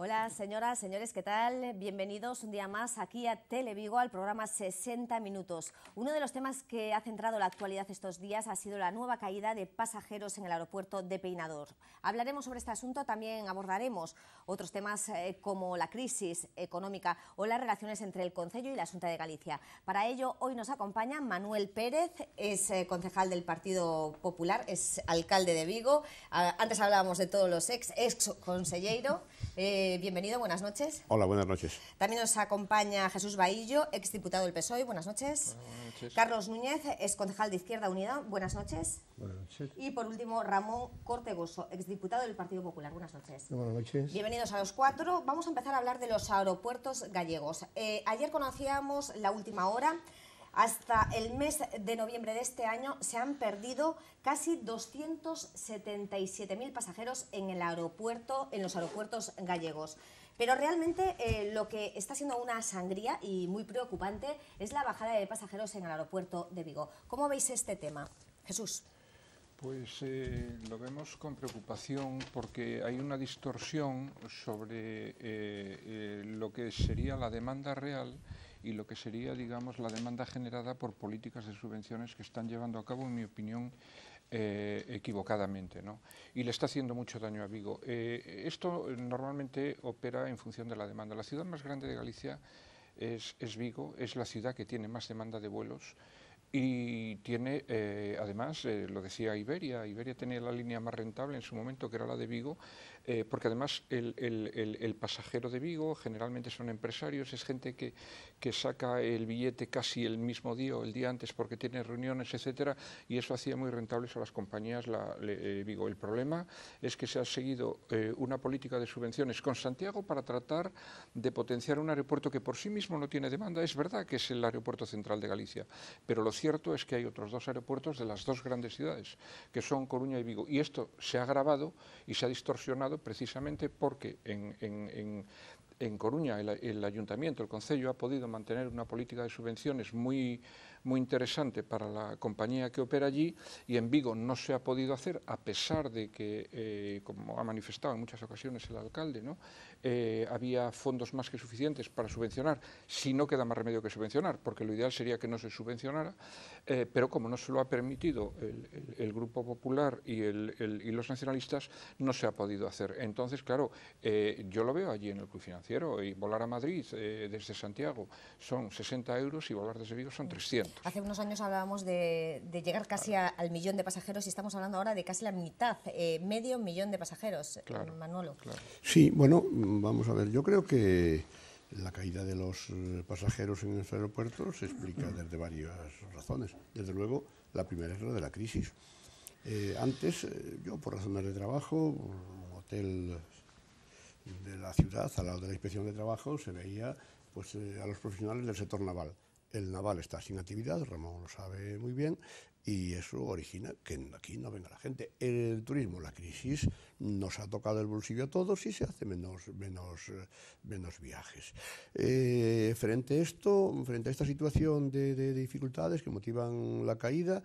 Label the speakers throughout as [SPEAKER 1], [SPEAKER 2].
[SPEAKER 1] Hola, señoras, señores, ¿qué tal? Bienvenidos un día más aquí a Televigo al programa 60 Minutos. Uno de los temas que ha centrado la actualidad estos días ha sido la nueva caída de pasajeros en el aeropuerto de Peinador. Hablaremos sobre este asunto, también abordaremos otros temas eh, como la crisis económica o las relaciones entre el Concello y la Junta de Galicia. Para ello, hoy nos acompaña Manuel Pérez, es eh, concejal del Partido Popular, es alcalde de Vigo. Ah, antes hablábamos de todos los ex, ex eh, bienvenido, buenas noches.
[SPEAKER 2] Hola, buenas noches.
[SPEAKER 1] También nos acompaña Jesús Baillo, exdiputado del PSOE, buenas noches. Buenas noches. Carlos Núñez, exconcejal concejal de Izquierda Unida, buenas noches. Buenas noches. Y por último, Ramón Cortegoso, exdiputado del Partido Popular, buenas noches.
[SPEAKER 3] Buenas noches.
[SPEAKER 1] Bienvenidos a los cuatro. Vamos a empezar a hablar de los aeropuertos gallegos. Eh, ayer conocíamos la última hora hasta el mes de noviembre de este año se han perdido casi 277.000 pasajeros en el aeropuerto, en los aeropuertos gallegos. Pero realmente eh, lo que está siendo una sangría y muy preocupante es la bajada de pasajeros en el aeropuerto de Vigo. ¿Cómo veis este tema? Jesús.
[SPEAKER 4] Pues eh, lo vemos con preocupación porque hay una distorsión sobre eh, lo que sería la demanda real y lo que sería, digamos, la demanda generada por políticas de subvenciones que están llevando a cabo, en mi opinión, eh, equivocadamente, ¿no? Y le está haciendo mucho daño a Vigo. Eh, esto normalmente opera en función de la demanda. La ciudad más grande de Galicia es, Vigo, es la ciudad que tiene más demanda de vuelos y tiene, eh, además, lo decía Iberia, Iberia tenía la línea más rentable en su momento, que era la de Vigo, eh, porque además el, pasajero de Vigo generalmente son empresarios, es gente que, saca el billete casi el mismo día o el día antes porque tiene reuniones, etcétera, y eso hacía muy rentables a las compañías la, eh, Vigo. El problema es que se ha seguido eh, una política de subvenciones con Santiago para tratar de potenciar un aeropuerto que por sí mismo no tiene demanda. Es verdad que es el aeropuerto central de Galicia, pero lo cierto es que hay otros dos aeropuertos de las dos grandes ciudades, que son Coruña y Vigo, y esto se ha agravado y se ha distorsionado precisamente porque en, Coruña el, ayuntamiento, el concello, ha podido mantener una política de subvenciones muy, muy interesante para la compañía que opera allí y en Vigo no se ha podido hacer, a pesar de que, eh, como ha manifestado en muchas ocasiones el alcalde, ¿no? Eh, había fondos más que suficientes para subvencionar, si no queda más remedio que subvencionar, porque lo ideal sería que no se subvencionara, eh, pero como no se lo ha permitido el, Grupo Popular y, y, los nacionalistas, no se ha podido hacer. Entonces, claro, eh, yo lo veo allí en el Club Financiero, y volar a Madrid desde Santiago son 60 euros y volar desde Vigo son 300.
[SPEAKER 1] Hace unos años hablábamos de, llegar casi al millón de pasajeros y estamos hablando ahora de casi la mitad, medio millón de pasajeros, Manuelo.
[SPEAKER 2] Sí, bueno, vamos a ver, yo creo que la caída de los eh, pasajeros en los aeropuertos se explica desde varias razones. Desde luego, la primera es la de la crisis. Eh, antes, eh, yo por razones de trabajo, un hotel de la ciudad, al lado de la inspección de trabajo, se veía pues, a los profesionales del sector naval. El naval está sin actividad, Ramón lo sabe muy bien, y eso origina que aquí no venga la gente. El turismo, la crisis, nos ha tocado el bolsillo a todos y se hace menos, menos, eh, menos viajes. Eh, frente a esto, frente a esta situación de, dificultades que motivan la caída,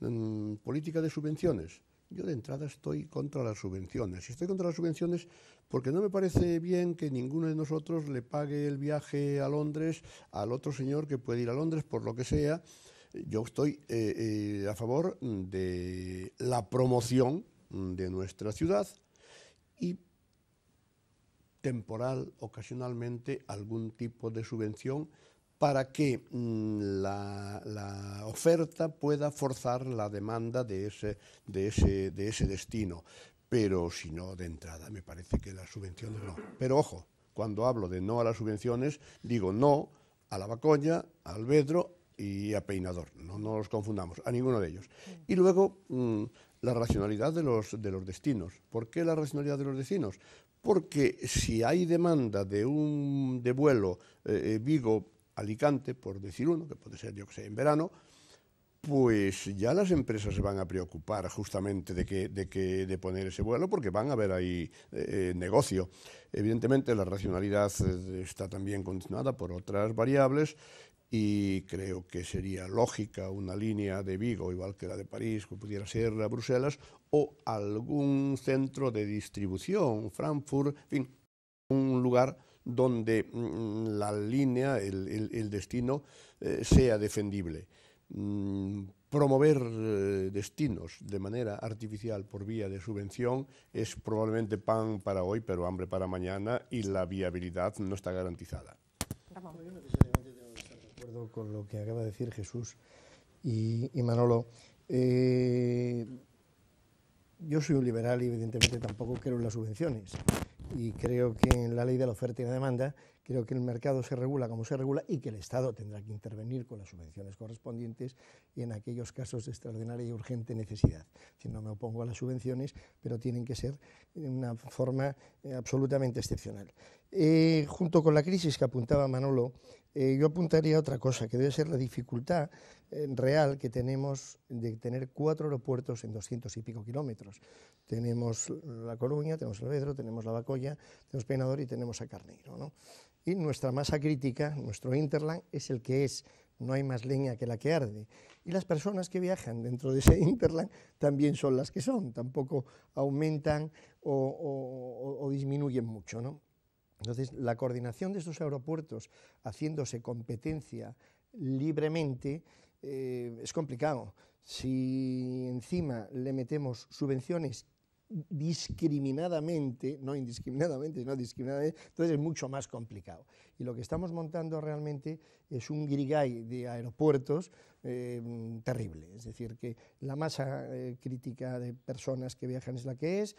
[SPEAKER 2] mm, política de subvenciones. Yo de entrada estoy contra las subvenciones. Y estoy contra las subvenciones porque no me parece bien que ninguno de nosotros le pague el viaje a Londres al otro señor que puede ir a Londres por lo que sea yo estoy eh, eh, a favor de la promoción de nuestra ciudad y temporal, ocasionalmente, algún tipo de subvención para que mm, la, oferta pueda forzar la demanda de ese, de, ese, de ese destino. Pero si no, de entrada, me parece que las subvenciones no. Pero ojo, cuando hablo de no a las subvenciones, digo no a la Bacoña, al Albedro, y a Peinador, no nos confundamos, a ninguno de ellos. Y luego mm, la racionalidad de los, de los destinos. ¿Por qué la racionalidad de los destinos? Porque si hay demanda de un de vuelo eh, eh, Vigo-Alicante, por decir uno, que puede ser yo que sé, en verano, pues ya las empresas se van a preocupar justamente de, que, de, que, de poner ese vuelo porque van a ver ahí eh, negocio. Evidentemente la racionalidad está también condicionada por otras variables y creo que sería lógica una línea de Vigo, igual que la de París, que pudiera ser la Bruselas, o algún centro de distribución, Frankfurt, en fin, un lugar donde mm, la línea, el, destino, eh, sea defendible. Mm, promover eh, destinos de manera artificial por vía de subvención es probablemente pan para hoy, pero hambre para mañana y la viabilidad no está garantizada
[SPEAKER 3] acuerdo con lo que acaba de decir Jesús y, Manolo. Eh, yo soy un liberal y evidentemente tampoco creo en las subvenciones. Y creo que en la ley de la oferta y la demanda, creo que el mercado se regula como se regula y que el Estado tendrá que intervenir con las subvenciones correspondientes y en aquellos casos de extraordinaria y urgente necesidad. Si no me opongo a las subvenciones, pero tienen que ser de una forma eh, absolutamente excepcional. Eh, junto con la crisis que apuntaba Manolo, eh, yo apuntaría otra cosa, que debe ser la dificultad eh, real que tenemos de tener cuatro aeropuertos en 200 y pico kilómetros. Tenemos La Coruña, tenemos El Vedro, tenemos La Bacoya, tenemos Peinador y tenemos a Carneiro. ¿no? Y nuestra masa crítica, nuestro Interland, es el que es, no hay más leña que la que arde. Y las personas que viajan dentro de ese Interland también son las que son, tampoco aumentan o, o disminuyen mucho. ¿no? Entonces, la coordinación de estos aeropuertos haciéndose competencia libremente eh, es complicado. Si encima le metemos subvenciones discriminadamente, no indiscriminadamente, sino discriminadamente, entonces es mucho más complicado. Y lo que estamos montando realmente es un grigay de aeropuertos eh, terrible, es decir, que la masa eh, crítica de personas que viajan es la que es,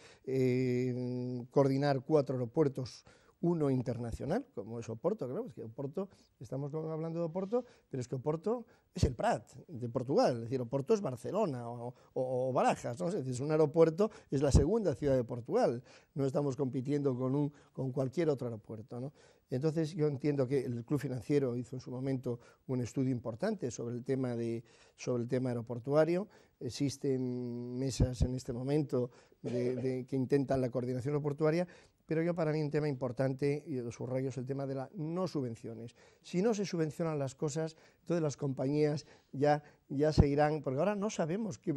[SPEAKER 3] coordinar cuatro aeropuertos uno internacional, como es Oporto, que Oporto, estamos hablando de Oporto, pero es que Oporto es el Prat de Portugal, es decir, Oporto es Barcelona o, Barajas, ¿no? es decir, es un aeropuerto, es la segunda ciudad de Portugal, no estamos compitiendo con, un, con cualquier otro aeropuerto. ¿no? Entonces yo entiendo que el Club Financiero hizo en su momento un estudio importante sobre el tema, de, sobre el tema aeroportuario, existen mesas en este momento de, que intentan la coordinación aeroportuaria pero yo para mí un tema importante, y de subrayo, es el tema de las no subvenciones. Si no se subvencionan las cosas, todas las compañías ya, ya se irán, porque ahora no sabemos qué,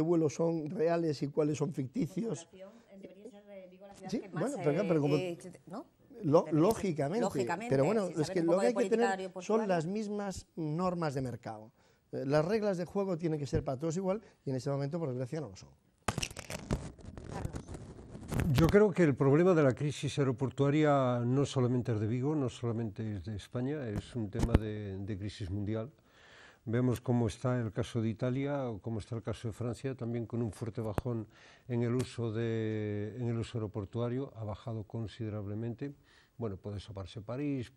[SPEAKER 3] vuelos son reales y cuáles son ficticios. pero, lógicamente, pero bueno, es que lo que hay que tener son las mismas normas de mercado. Eh, las reglas de juego tienen que ser para todos igual y en este momento, por desgracia, no lo son.
[SPEAKER 5] Yo creo que el problema de la crisis aeroportuaria no solamente es de Vigo, no solamente es de España, es un tema de, crisis mundial. Vemos cómo está el caso de Italia o cómo está el caso de Francia, también con un fuerte bajón en el uso, de, en el uso aeroportuario, ha bajado considerablemente. Bueno, puede salvarse París,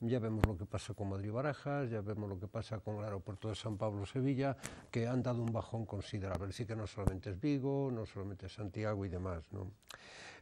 [SPEAKER 5] ya vemos lo que pasa con Madrid-Barajas, ya vemos lo que pasa con el aeropuerto de San Pablo-Sevilla, que han dado un bajón considerable. Así que no solamente es Vigo, no solamente es Santiago y demás. ¿no?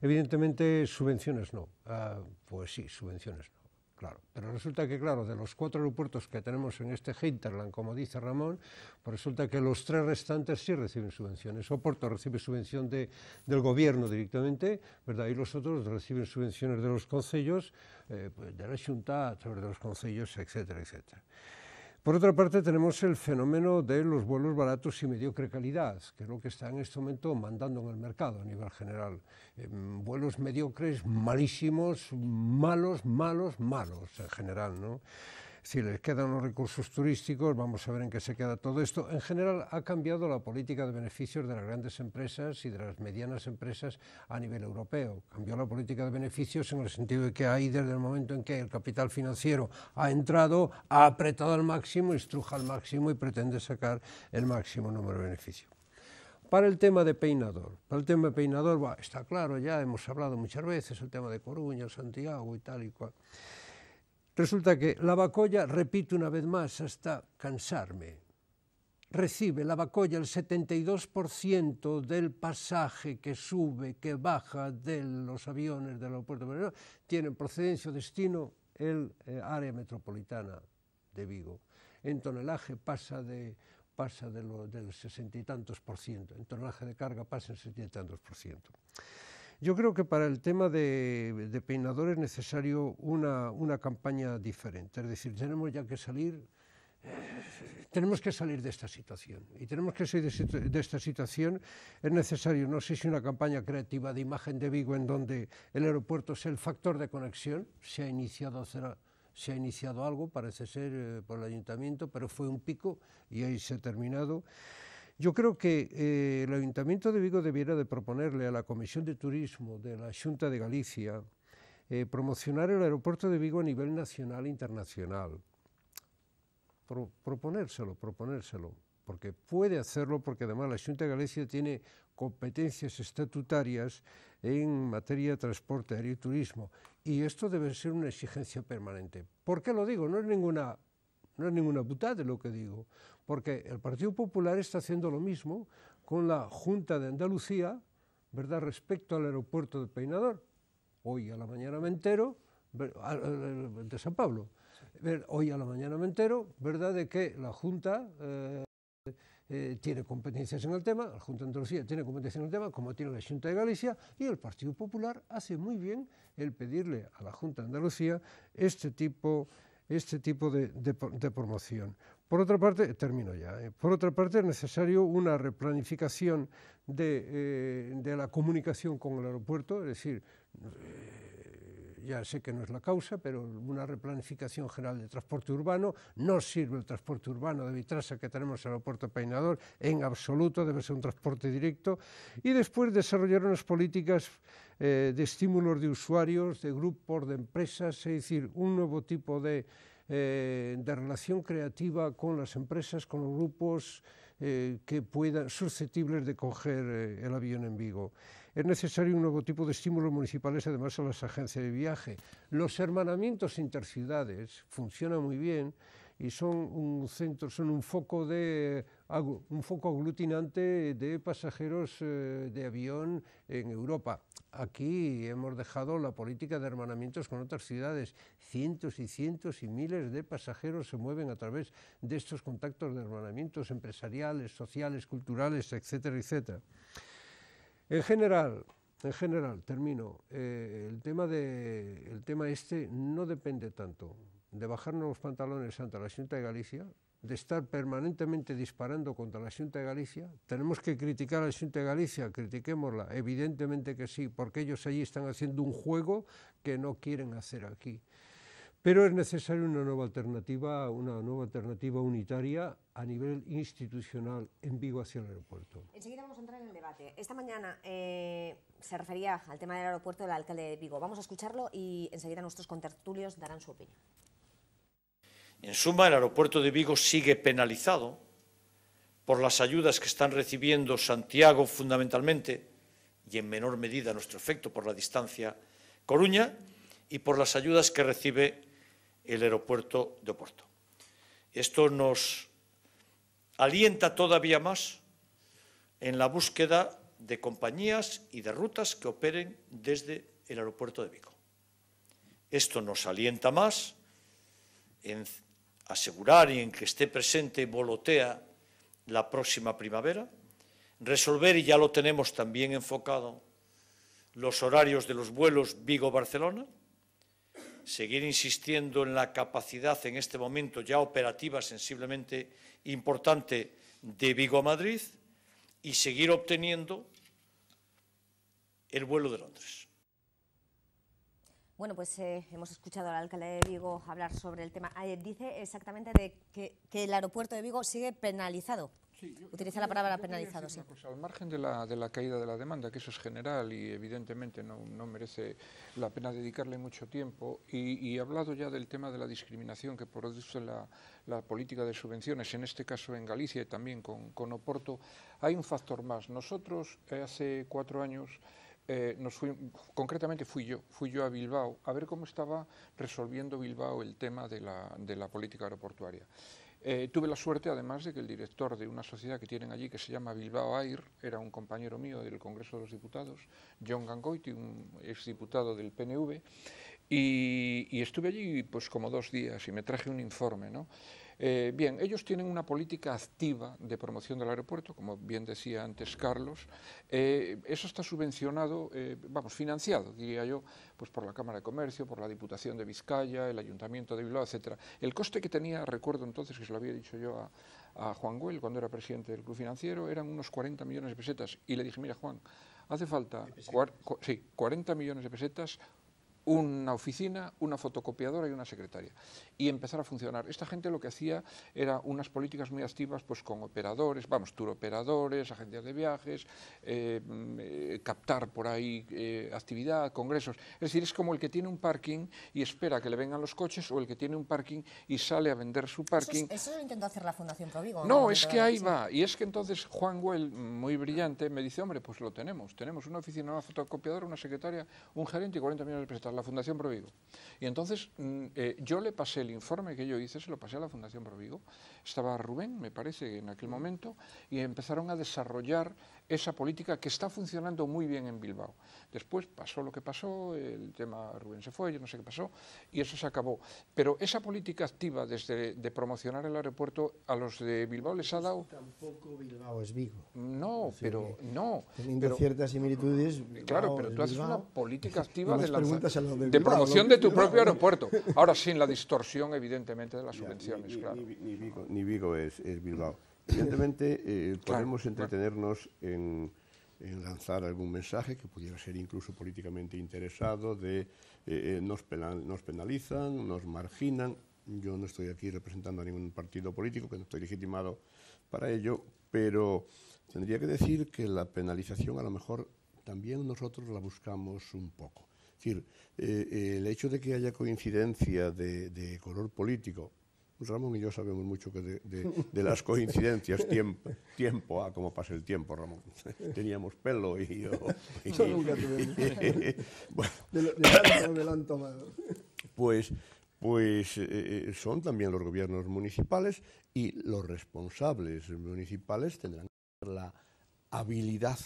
[SPEAKER 5] Evidentemente, subvenciones no. Ah, pues sí, subvenciones no. Claro, pero resulta que, claro, de los cuatro aeropuertos que tenemos en este hinterland, como dice Ramón, pues resulta que los tres restantes sí reciben subvenciones. Oporto recibe subvención del gobierno directamente, ¿verdad? Y los otros reciben subvenciones de los concellos, eh, pues, de la Junta, a través de los concellos, etcétera, etcétera. Por otra parte, tenemos el fenómeno de los vuelos baratos y mediocre calidad, que es lo que está en este momento mandando en el mercado a nivel general. Eh, vuelos mediocres, malísimos, malos, malos, malos en general. ¿no? si les quedan los recursos turísticos, vamos a ver en qué se queda todo esto. En general ha cambiado la política de beneficios de las grandes empresas y de las medianas empresas a nivel europeo. Cambió la política de beneficios en el sentido de que ahí desde el momento en que el capital financiero ha entrado, ha apretado al máximo, estruja al máximo y pretende sacar el máximo número de beneficios. Para el tema de peinador, para el tema de peinador, está claro, ya hemos hablado muchas veces el tema de Coruña, Santiago y tal y cual. Resulta que la Bacoya repite una vez más hasta cansarme. Recibe la Bacoya el 72% del pasaje que sube, que baja de los aviones del aeropuerto de tiene procedencia o destino el eh, área metropolitana de Vigo. En tonelaje pasa de pasa del sesenta y tantos por ciento, en tonelaje de carga pasa el sesenta y tantos por ciento. Yo creo que para el tema de, peinador es necesario una, una, campaña diferente, es decir, tenemos ya que salir... Eh, tenemos que salir de esta situación y tenemos que salir de, esta situación. Es necesario, no sé si una campaña creativa de imagen de Vigo en donde el aeropuerto sea el factor de conexión, se ha iniciado se ha iniciado algo, parece ser, eh, por el ayuntamiento, pero fue un pico y ahí se ha terminado. Yo creo que eh, el Ayuntamiento de Vigo debiera de proponerle a la Comisión de Turismo de la Junta de Galicia eh, promocionar el aeropuerto de Vigo a nivel nacional e internacional. proponérselo, proponérselo, porque puede hacerlo, porque además la Junta de Galicia tiene competencias estatutarias en materia de transporte aéreo y turismo, y esto debe ser una exigencia permanente. ¿Por qué lo digo? No es ninguna no es ninguna putada lo que digo, porque el Partido Popular está haciendo lo mismo con la Junta de Andalucía, ¿verdad?, respecto al aeropuerto de Peinador. Hoy a la mañana me entero, de San Pablo, hoy a la mañana me entero, ¿verdad?, de que la Junta... Eh, eh, tiene competencias en el tema, la Junta de Andalucía tiene competencias en el tema, como tiene la Junta de Galicia, y el Partido Popular hace muy bien el pedirle a la Junta de Andalucía este tipo este tipo de, promoción. Por otra parte, eh, termino ya, eh, por otra parte es necesario una replanificación de, eh, la comunicación con el aeropuerto, es decir, ya sé que no es la causa, pero una replanificación general de transporte urbano, no sirve el transporte urbano de Vitrasa que tenemos en el aeropuerto Peinador, en absoluto, debe ser un transporte directo, y después desarrollar unas políticas eh, de estímulos de usuarios, de grupos, de empresas, es decir, un nuevo tipo de, eh, relación creativa con las empresas, con los grupos eh, que puedan, susceptibles de coger el avión en Vigo. Es necesario un nuevo tipo de estímulos municipales, además, a las agencias de viaje. Los hermanamientos interciudades funcionan muy bien y son un centro, son un foco de un foco aglutinante de pasajeros eh, de avión en Europa. Aquí hemos dejado la política de hermanamientos con otras ciudades. Cientos y cientos y miles de pasajeros se mueven a través de estos contactos de hermanamientos empresariales, sociales, culturales, etcétera, etcétera. En general, en general, termino, eh, el, tema de, el tema este no depende tanto de bajarnos los pantalones ante la Junta de Galicia, de estar permanentemente disparando contra la Junta de Galicia. Tenemos que criticar a la Junta de Galicia, critiquémosla, evidentemente que sí, porque ellos allí están haciendo un juego que no quieren hacer aquí. Pero es necesaria una nueva alternativa, una nueva alternativa unitaria a nivel institucional en Vigo hacia el aeropuerto.
[SPEAKER 1] Enseguida vamos a entrar en el debate. Esta mañana eh, se refería al tema del aeropuerto del alcalde de Vigo. Vamos a escucharlo y enseguida nuestros contertulios darán su opinión.
[SPEAKER 6] En suma, el aeropuerto de Vigo sigue penalizado por las ayudas que están recibiendo Santiago fundamentalmente y en menor medida nuestro efecto por la distancia Coruña y por las ayudas que recibe el aeropuerto de Oporto. Esto nos alienta todavía más en la búsqueda de compañías y de rutas que operen desde el aeropuerto de Vigo. Esto nos alienta más en asegurar y en que esté presente Volotea la próxima primavera, resolver, y ya lo tenemos también enfocado, los horarios de los vuelos Vigo-Barcelona, seguir insistiendo en la capacidad en este momento ya operativa sensiblemente importante de Vigo a Madrid y seguir obteniendo el vuelo de Londres.
[SPEAKER 1] Bueno, pues eh, hemos escuchado al alcalde de Vigo hablar sobre el tema. Eh, dice exactamente que el aeropuerto de Vigo sigue penalizado Utiliza la palabra penalizado.
[SPEAKER 4] al margen de la, caída de la demanda, que eso es general y evidentemente no, merece la pena dedicarle mucho tiempo, y, hablado ya del tema de la discriminación que produce la, política de subvenciones, en este caso en Galicia y también con, Oporto, hay un factor más. Nosotros eh, hace cuatro años... Eh, nos fui, concretamente fui yo, fui yo a Bilbao a ver cómo estaba resolviendo Bilbao el tema de la política aeroportuaria. Eh, tuve la suerte, además, de que el director de una sociedad que tienen allí, que se llama Bilbao Air, era un compañero mío del Congreso de los Diputados, John Gangoiti, un exdiputado del PNV, y, estuve allí pues como dos días y me traje un informe, ¿no? Eh, bien, ellos tienen una política activa de promoción del aeropuerto, como bien decía antes Carlos. Eh, eso está subvencionado, eh, vamos, financiado, diría yo, pues por la Cámara de Comercio, por la Diputación de Vizcaya, el Ayuntamiento de Bilbao, etcétera. El coste que tenía, recuerdo entonces que se lo había dicho yo a, Juan Güell cuando era presidente del Club Financiero, eran unos 40 millones de pesetas. Y le dije, mira Juan, hace falta sí, 40 millones de pesetas una oficina, una fotocopiadora y una secretaria. Y empezar a funcionar. Esta gente lo que hacía era unas políticas muy activas pues, con operadores, vamos, turoperadores, agencias de viajes, eh, mm, eh, captar por ahí eh, actividad, congresos. Es decir, es como el que tiene un parking y espera que le vengan los coches o el que tiene un parking y sale a vender su parking. Eso,
[SPEAKER 1] lo intentó hacer la Fundación Provigo. No, es que ahí va.
[SPEAKER 4] Y es que entonces Juan Güell, muy brillante, me dice, hombre, pues lo tenemos. Tenemos una oficina, una fotocopiadora, una secretaria, un gerente y 40 millones de prestados la Fundación Provigo. Y entonces mm, eh, yo le pasé el informe que yo hice, se lo pasé a la Fundación Provigo. Estaba Rubén, me parece, en aquel momento, y empezaron a desarrollar esa política que está funcionando muy bien en Bilbao. Después pasó lo que pasó, el tema Rubén se fue, yo no sé qué pasó, y eso se acabó. Pero esa política activa desde de promocionar el aeropuerto a los de Bilbao les ha dado... Pues
[SPEAKER 3] tampoco Bilbao es Vigo.
[SPEAKER 4] No, pero no. Teniendo
[SPEAKER 3] ciertas similitudes... claro, pero tú haces una política activa de,
[SPEAKER 4] promoción de tu propio aeropuerto. Ahora sin la distorsión, evidentemente, de las subvenciones, ni, Vigo,
[SPEAKER 2] ni Vigo es, Bilbao. Evidentemente, eh, podemos entretenernos en en lanzar algún mensaje que pudiera ser incluso políticamente interesado de eh, eh, nos, nos penalizan, nos marginan. Yo no estoy aquí representando a ningún partido político, que no estoy legitimado para ello, pero tendría que decir que la penalización a lo mejor también nosotros la buscamos un poco. Es decir, eh, el hecho de que haya coincidencia de color político pues Ramón y yo sabemos mucho que de, las coincidencias, tiempo, tiempo, ah, cómo pasa el tiempo, Ramón. Teníamos pelo y yo...
[SPEAKER 3] De, me lo han tomado.
[SPEAKER 2] Pues, pues eh, eh, son también los gobiernos municipales y los responsables municipales tendrán que tener la habilidad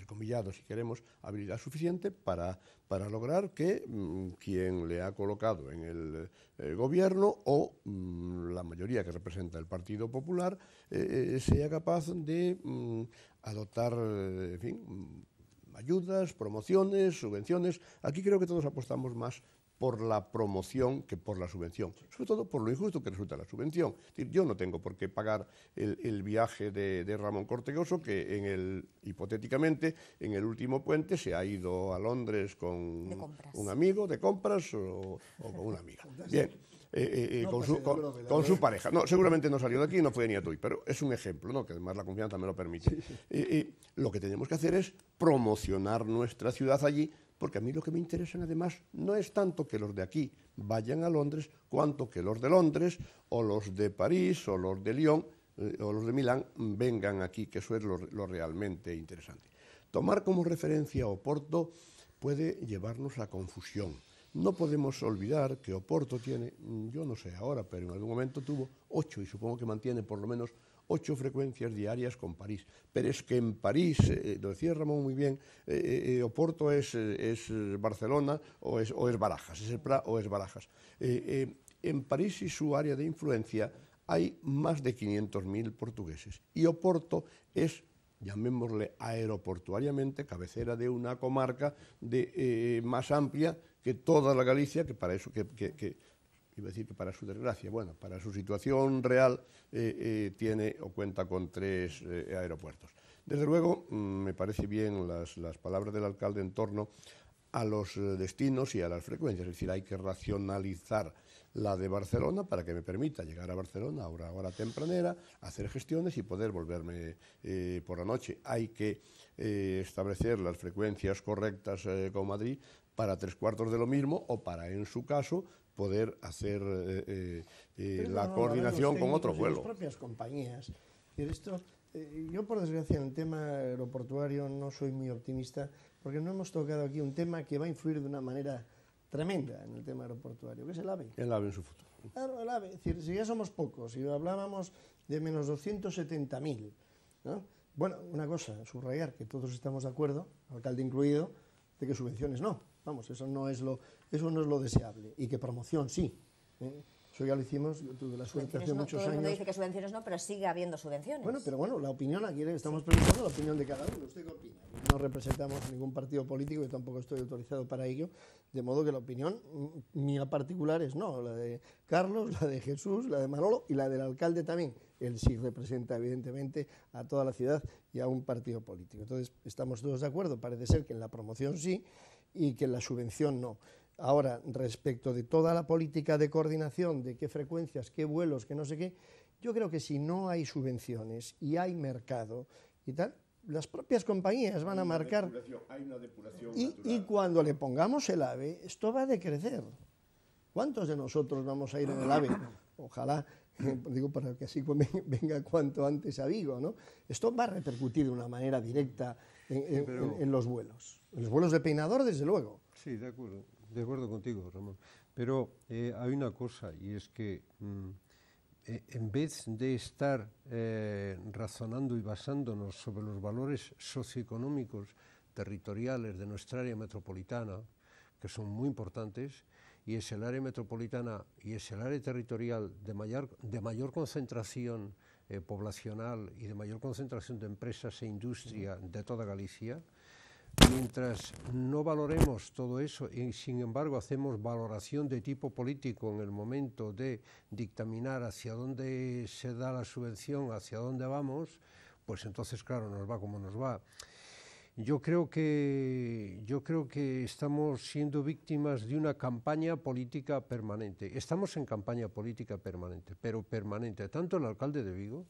[SPEAKER 2] entre si queremos, habilidad suficiente para, para lograr que mm, quien le ha colocado en el, eh, gobierno o mm, la mayoría que representa el Partido Popular eh, eh, sea capaz de mm, adoptar, en fin, ayudas, promociones, subvenciones. Aquí creo que todos apostamos más por la promoción que por la subvención, sobre todo por lo injusto que resulta la subvención. Es decir, yo no tengo por qué pagar el, viaje de, Ramón Cortegoso, que en el, hipotéticamente en el último puente se ha ido a Londres con un amigo de compras o, con una amiga. Bien, con, su, pareja. No, seguramente no salió de aquí y no fue ni a Tui, pero es un ejemplo, ¿no? que además la confianza me lo permite. Y eh, eh, lo que tenemos que hacer es promocionar nuestra ciudad allí porque a mí lo que me interesan además no es tanto que los de aquí vayan a Londres, cuanto que los de Londres o los de París o los de Lyon eh, o los de Milán vengan aquí, que eso es lo, realmente interesante. Tomar como referencia a Oporto puede llevarnos a confusión. No podemos olvidar que Oporto tiene, mm, yo no sé ahora, pero en algún momento tuvo ocho y supongo que mantiene por lo menos ocho frecuencias diarias con París. Pero es que en París, eh, eh, lo decía Ramón muy bien, eh, Oporto es, es, Barcelona o es, es Barajas, es o es Barajas. en París y su área de influencia hay más de 500.000 portugueses y Oporto es llamémosle aeroportuariamente, cabecera de una comarca de, más amplia que toda la Galicia, que para eso que iba a decir que para su desgracia, bueno, para su situación real, eh, eh, tiene o cuenta con tres eh, aeropuertos. Desde luego, mm, me parece bien las, palabras del alcalde en torno a los destinos y a las frecuencias, es decir, hay que racionalizar la de Barcelona para que me permita llegar a Barcelona a hora tempranera, hacer gestiones y poder volverme por la noche. Hay que establecer las frecuencias correctas con Madrid para tres cuartos de lo mismo o para, en su caso, poder hacer eh, eh,
[SPEAKER 3] eh, la coordinación con otros vuelos. Las propias compañías. Esto, yo, por desgracia, en el tema aeroportuario no soy muy optimista porque no hemos tocado aquí un tema que va a influir de una manera tremenda en el tema aeroportuario, que es el AVE.
[SPEAKER 2] El AVE en su futuro.
[SPEAKER 3] Claro, el AVE. si ya somos pocos, si hablábamos de menos 270.000, ¿no? Bueno, una cosa, subrayar que todos estamos de acuerdo, alcalde incluido, de que subvenciones no. Vamos, eso no es lo, eso no es lo deseable. Y que promoción sí. ¿Eh? Eso ya lo hicimos, yo tuve la suerte hace muchos todo el mundo dice
[SPEAKER 1] que subvenciones no, pero sigue habiendo subvenciones. Bueno, pero bueno,
[SPEAKER 3] la opinión aquí, estamos preguntando la opinión de cada uno. ¿Usted qué opina? No representamos ningún partido político, yo tampoco estoy autorizado para ello, de modo que la opinión mm, mía particular es no, la de Carlos, la de Jesús, la de Manolo y la del alcalde también. Él sí representa, evidentemente, a toda la ciudad y a un partido político. Entonces, estamos todos de acuerdo, parece ser que en la promoción sí y que en la subvención no. Ahora, respecto de toda la política de coordinación, de qué frecuencias, qué vuelos, qué no sé qué, yo creo que si no hay subvenciones y hay mercado y tal, las propias compañías van a marcar.
[SPEAKER 2] Hay una depuración y,
[SPEAKER 3] y, cuando le pongamos el AVE, esto va a decrecer. ¿Cuántos de nosotros vamos a ir en el AVE? Ojalá, digo, para que así venga cuanto antes a Vigo, ¿no? Esto va a repercutir de una manera directa en, en los vuelos. En los vuelos de peinador, desde luego.
[SPEAKER 5] Sí, de acuerdo de acuerdo contigo, Ramón. Pero eh, hay una cosa, y es que mm, eh, en vez de estar eh, razonando y basándonos sobre los valores socioeconómicos territoriales de nuestra área metropolitana, que son muy importantes, y es el área metropolitana y es el área territorial de mayor, de mayor concentración poblacional y de mayor concentración de empresas e industria de toda Galicia, Mientras no valoremos todo eso y sin embargo hacemos valoración de tipo político en el momento de dictaminar hacia dónde se da la subvención, hacia dónde vamos, pues entonces claro, nos va como nos va. Yo creo que yo creo que estamos siendo víctimas de una campaña política permanente. Estamos en campaña política permanente, pero permanente tanto el alcalde de Vigo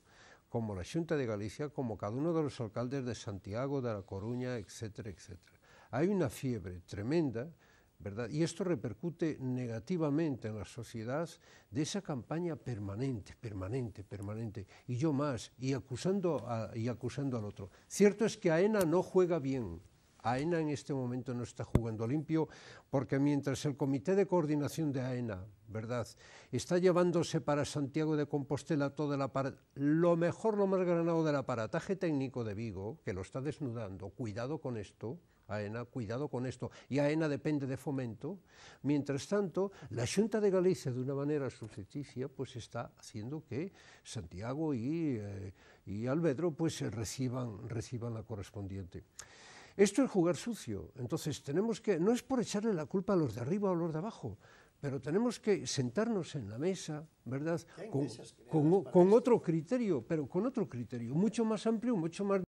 [SPEAKER 5] como la Junta de Galicia, como cada uno de los alcaldes de Santiago, de La Coruña, etcétera, etcétera. Hay una fiebre tremenda, ¿verdad? Y esto repercute negativamente en la sociedad de esa campaña permanente, permanente, permanente, y yo más, y acusando, y acusando al otro. Cierto es que AENA no juega bien, AENA e en este momento no está jugando limpio, porque mientras el Comité de Coordinación de AENA, e ¿verdad?, está llevándose para Santiago de Compostela todo lo mejor, lo más granado del aparataje técnico de Vigo, que lo está desnudando, cuidado con esto, AENA, e cuidado con esto, y AENA depende de fomento, mientras tanto, la Junta de Galicia, de una manera sucesiva, pues está haciendo que Santiago y, eh, Albedro pues, eh, reciban la correspondiente. Esto es jugar sucio. Entonces tenemos que, no es por echarle la culpa a los de arriba o a los de abajo, pero tenemos que sentarnos en la mesa, ¿verdad? Con, con, con otro criterio, pero con otro criterio, mucho más amplio, mucho más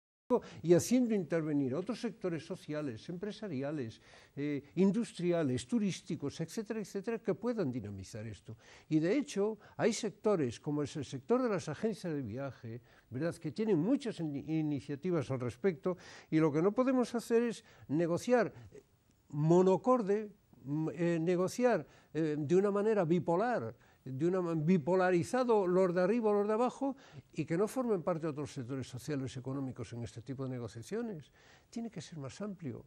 [SPEAKER 5] y haciendo intervenir otros sectores sociales, empresariales, eh, industriales, turísticos, etcétera, etcétera, que puedan dinamizar esto. Y de hecho, hay sectores como es el sector de las agencias de viaje, ¿verdad? que tienen muchas iniciativas al respecto y lo que no podemos hacer es negociar eh, monocorde, mm, eh, negociar de una manera bipolar, de una, bipolarizado los de arriba, o los de abajo, y que no formen parte de otros sectores sociales y económicos en este tipo de negociaciones. Tiene que ser más amplio.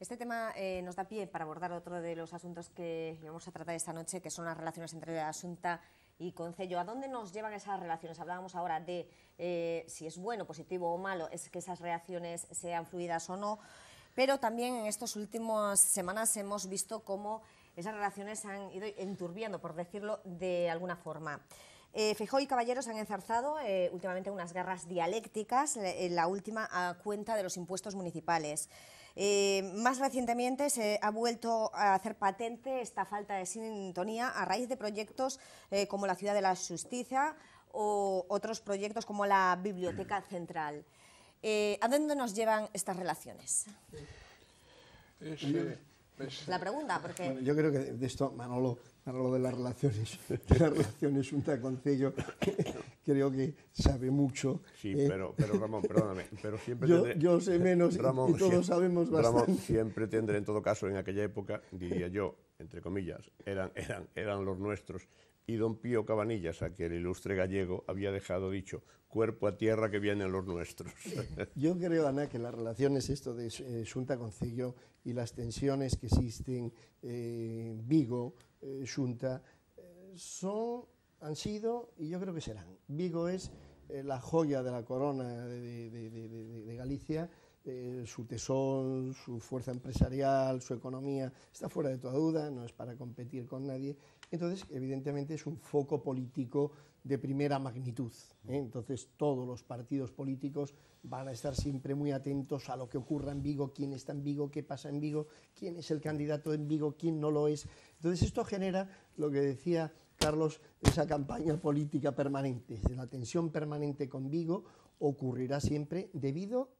[SPEAKER 1] Este tema eh, nos da pie para abordar otro de los asuntos que vamos a tratar esta noche, que son las relaciones entre la Asunta y Concello. ¿A dónde nos llevan esas relaciones? Hablábamos ahora de eh, si es bueno, positivo o malo, es que esas reacciones sean fluidas o no, pero también en estas últimas semanas hemos visto cómo esas relaciones se han ido enturbiando, por decirlo de alguna forma. Eh, Feijóo y Caballeros han enzarzado eh, últimamente unas guerras dialécticas, en eh, la última cuenta de los impuestos municipales. Eh, más recientemente se ha vuelto a hacer patente esta falta de sintonía a raíz de proyectos como la Ciudad de la Justicia o otros proyectos como la Biblioteca Central. ¿A dónde nos llevan estas relaciones? la pregunta, porque...
[SPEAKER 3] yo creo que de esto, Manolo, Manolo de las relaciones, de las relaciones que creo que sabe mucho. Sí, ¿eh? pero, pero Ramón, perdóname, pero siempre yo, sé menos y todos sabemos bastante. Ramón,
[SPEAKER 2] siempre tendré, en todo caso, en aquella época, diría yo, entre comillas, eran, eran, eran los nuestros, y don Pío Cabanillas, aquel ilustre gallego, había dejado dicho, cuerpo a tierra que vienen los nuestros.
[SPEAKER 3] Yo creo, Ana, que las relaciones esto de junta eh, Xunta y las tensiones que existen eh, Vigo, junta eh, son, han sido y yo creo que serán. Vigo es la joya de la corona de Galicia eh, su tesón, su fuerza empresarial, su economía, está fuera de toda duda, no es para competir con nadie. Entonces, evidentemente, es un foco político de primera magnitud. ¿eh? Entonces, todos los partidos políticos van a estar siempre muy atentos a lo que ocurra en Vigo, quién está en Vigo, qué pasa en Vigo, quién es el candidato en Vigo, quién no lo es. Entonces, esto genera lo que decía Carlos, esa campaña política permanente, la tensión permanente con Vigo ocurrirá siempre debido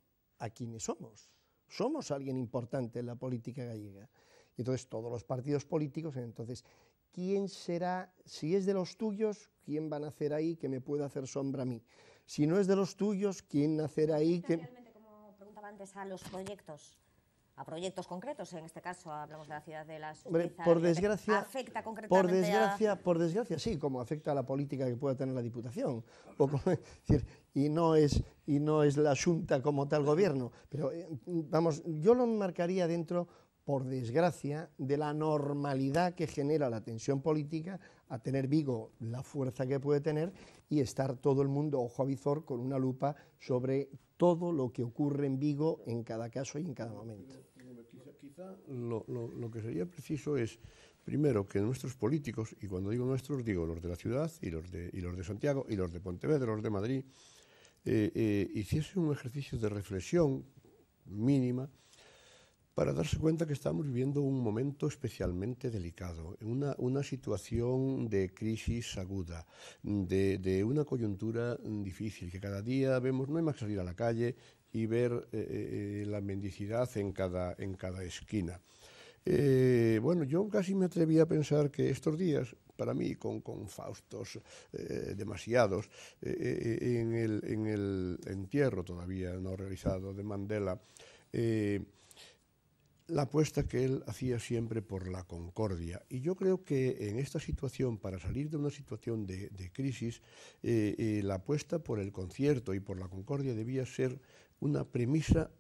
[SPEAKER 3] a quienes somos. Somos alguien importante en la política gallega. Y entonces todos los partidos políticos, entonces, ¿quién será, si es de los tuyos, quién van a hacer ahí que me pueda hacer sombra a mí? Si no es de los tuyos, ¿quién nacerá ahí que... Realmente,
[SPEAKER 1] como preguntaba antes, a los proyectos a proyectos concretos, en este caso hablamos de la ciudad de las por desgracia afecta concretamente por desgracia,
[SPEAKER 3] por desgracia sí, como afecta a la política que pueda tener la Diputación y no es y no es la asunta como tal gobierno, pero eh, vamos, yo lo marcaría dentro por desgracia, de la normalidad que genera la tensión política a tener Vigo la fuerza que puede tener y estar todo el mundo ojo a visor con una lupa sobre todo lo que ocurre en Vigo en cada caso y en cada momento
[SPEAKER 2] lo, lo, que sería preciso es, primero, que nuestros políticos, y cuando digo nuestros, digo los de la ciudad y los de, y los de Santiago y los de Pontevedra, los de Madrid, eh, eh, hiciesen un ejercicio de reflexión mínima para darse cuenta que estamos viviendo un momento especialmente delicado, una, una situación de crisis aguda, de, de, una coyuntura difícil, que cada día vemos, no hay más que salir a la calle y ver eh, eh, eh, la mendicidad en cada, en cada esquina. bueno, yo casi me atreví a pensar que estos días, para mí, con, con faustos demasiados, en el, en, el, entierro todavía no realizado de Mandela, la apuesta que él hacía siempre por la concordia. Y yo creo que en esta situación, para salir de una situación de, crisis, la apuesta por el concierto y por la concordia debía ser una premisa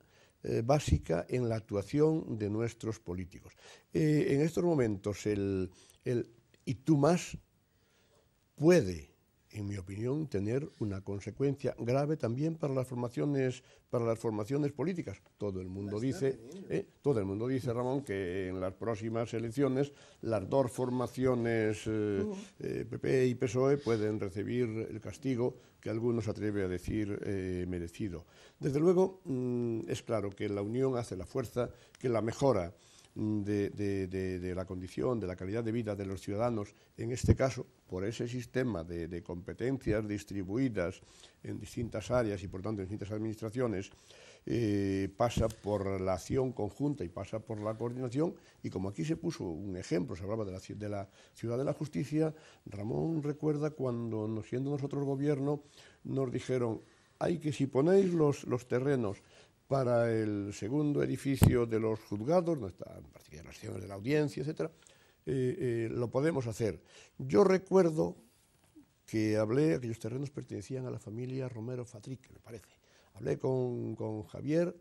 [SPEAKER 2] eh, básica en la actuación de nuestros políticos. Eh, en estos momentos, el, el y tú más puede en mi opinión, tener una consecuencia grave también para las formaciones, para las formaciones políticas. Todo el mundo dice, ¿eh? ¿eh? todo el mundo dice, Ramón, que en las próximas elecciones las dos formaciones PP eh, uh. e y PSOE pueden recibir el castigo que algunos atreve a decir merecido. Desde luego, mm, es claro que la unión hace la fuerza, que la mejora mm, de la condición, de la calidad de vida de los ciudadanos, en este caso, por ese sistema de, competencias distribuidas en distintas áreas y por tanto en distintas administraciones, eh, pasa por la acción conjunta y pasa por la coordinación. Y como aquí se puso un ejemplo, se hablaba de la, ciudad de la justicia, Ramón recuerda cuando, siendo nosotros gobierno, nos dijeron, hay que si ponéis los, terrenos para el segundo edificio de los juzgados, no particular las acciones de la audiencia, etcétera, eh, eh, lo podemos hacer. Yo recuerdo que hablé, aquellos terrenos pertenecían a la familia Romero Fatrique, me parece. Hablé con, Javier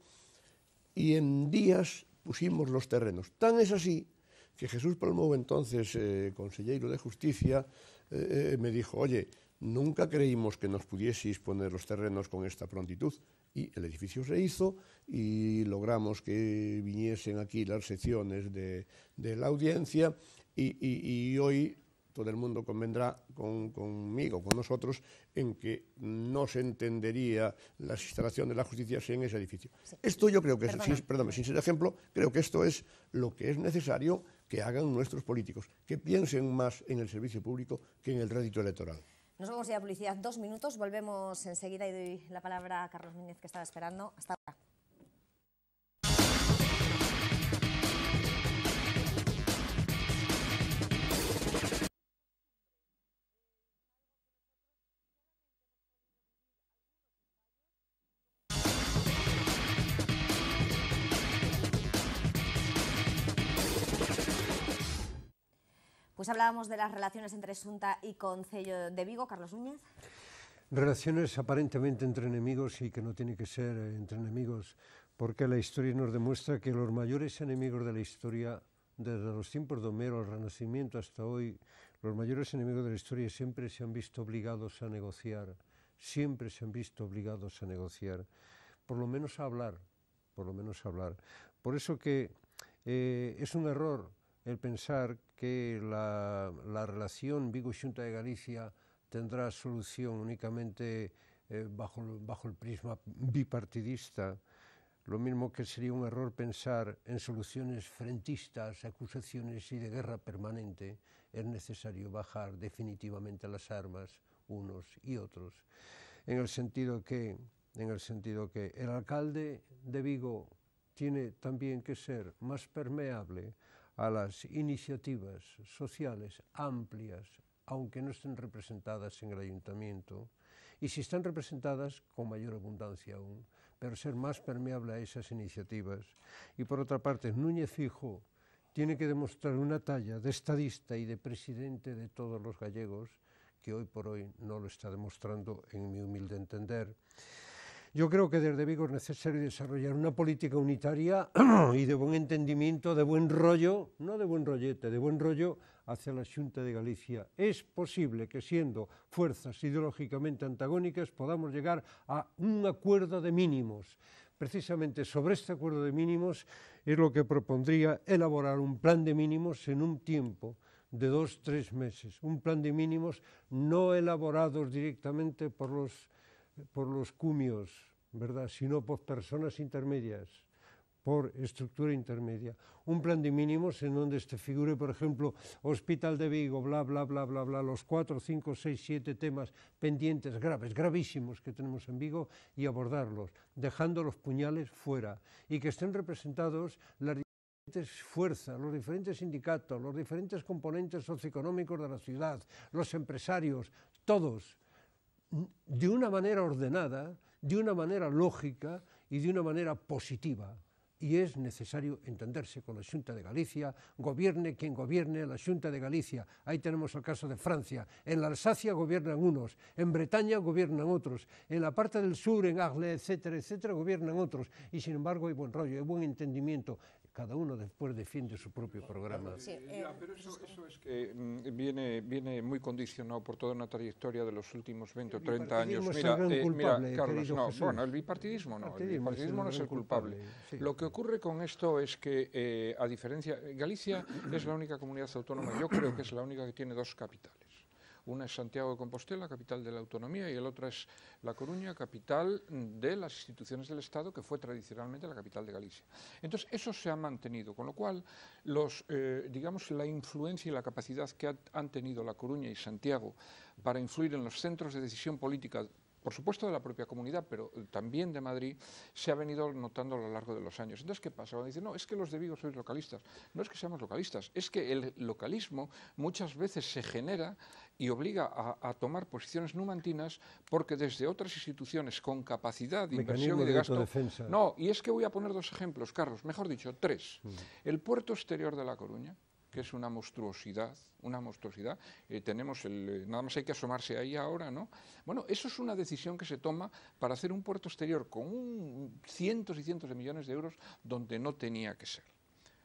[SPEAKER 2] y en días pusimos los terrenos. Tan es así que Jesús Palmó entonces eh, consejero de Justicia, eh, me dijo, oye, nunca creímos que nos pudieseis poner los terrenos con esta prontitud. Y el edificio se hizo y logramos que viniesen aquí las secciones de, la audiencia y, hoy todo el mundo convendrá conmigo, con nosotros, en que no se entendería la instalación de la justicia sin ese edificio. Esto yo creo que es, perdón, sin ser ejemplo, creo que esto es lo que es necesario que hagan nuestros políticos, que piensen más en el servicio público que en el rédito electoral.
[SPEAKER 1] Nos vamos ya, a publicidad dos minutos, volvemos enseguida y doy la palabra a Carlos Núñez que estaba esperando. Hasta ahora. Pues hablábamos de las relaciones entre Sunta y Concello de Vigo. Carlos Núñez.
[SPEAKER 5] Relaciones aparentemente entre enemigos y que no tiene que ser eh, entre enemigos, porque la historia nos demuestra que los mayores enemigos de la historia, desde los tiempos de Homero al Renacimiento hasta hoy, los mayores enemigos de la historia siempre se han visto obligados a negociar, siempre se han visto obligados a negociar, por lo menos a hablar, por lo menos a hablar. Por eso que eh, es un error el pensar que la, relación Vigo-Xunta de Galicia tendrá solución únicamente eh, bajo, el prisma bipartidista, lo mismo que sería un error pensar en soluciones frentistas, acusaciones y de guerra permanente, es necesario bajar definitivamente las armas unos y otros, en el sentido que, en el, sentido que el alcalde de Vigo tiene también que ser más permeable a las iniciativas sociales amplias, aunque no estén representadas en el ayuntamiento, y si están representadas, con mayor abundancia aún, pero ser más permeable a esas iniciativas. Y por otra parte, Núñez Fijo tiene que demostrar una talla de estadista y de presidente de todos los gallegos, que hoy por hoy no lo está demostrando en mi humilde entender. Yo creo que desde Vigo es necesario desarrollar una política unitaria y de buen entendimiento, de buen rollo, no de buen rollete, de buen rollo hacia la Junta de Galicia. Es posible que siendo fuerzas ideológicamente antagónicas podamos llegar a un acuerdo de mínimos. Precisamente sobre este acuerdo de mínimos es lo que propondría elaborar un plan de mínimos en un tiempo de dos, tres meses. Un plan de mínimos no elaborados directamente por los por los cumios, ¿verdad? sino por personas intermedias, por estructura intermedia. Un plan de mínimos en donde se este figure, por ejemplo, Hospital de Vigo, bla, bla, bla, bla, bla, los cuatro, cinco, seis, siete temas pendientes graves, gravísimos que tenemos en Vigo y abordarlos, dejando los puñales fuera y que estén representados las diferentes fuerzas, los diferentes sindicatos, los diferentes componentes socioeconómicos de la ciudad, los empresarios, todos de una manera ordenada, de una manera lógica y de una manera positiva. Y es necesario entenderse con la Junta de Galicia, gobierne quien gobierne la Junta de Galicia. Ahí tenemos el caso de Francia. En la Alsacia gobiernan unos, en Bretaña gobiernan otros, en la parte del sur, en Arles, etcétera, etcétera, gobiernan otros. Y sin embargo hay buen rollo, hay buen entendimiento cada uno después defiende su propio
[SPEAKER 4] programa. Eh, pero eso, es que mm, viene, viene muy condicionado por toda una trayectoria de los últimos 20 o 30 años. Mira, eh, mira Carlos, no, bueno, el bipartidismo no, el bipartidismo no es el culpable. Lo que ocurre con esto es que, eh, a diferencia, Galicia es la única comunidad autónoma, yo creo que es la única que tiene dos capitales. Una es Santiago de Compostela, capital de la autonomía, y el otra es La Coruña, capital de las instituciones del Estado, que fue tradicionalmente la capital de Galicia. Entonces, eso se ha mantenido, con lo cual, eh, digamos, la influencia y la capacidad que han tenido La Coruña y Santiago para influir en los centros de decisión política por supuesto de la propia comunidad, pero también de Madrid, se ha venido notando a lo largo de los años. Entonces, ¿qué pasa? Cuando dicen no, es que los de Vigo sois localistas. No es que seamos localistas, es que el localismo muchas veces se genera y obliga a, tomar posiciones numantinas porque desde otras instituciones con capacidad de inversión y de, gasto... No, y es que voy a poner dos ejemplos, Carlos, mejor dicho, tres. Mm. El puerto exterior de La Coruña, que es una monstruosidad, una monstruosidad. Eh, tenemos el, eh, nada más hay que asomarse ahí ahora, ¿no? Bueno, eso es una decisión que se toma para hacer un puerto exterior con cientos y cientos de millones de euros donde no tenía que ser.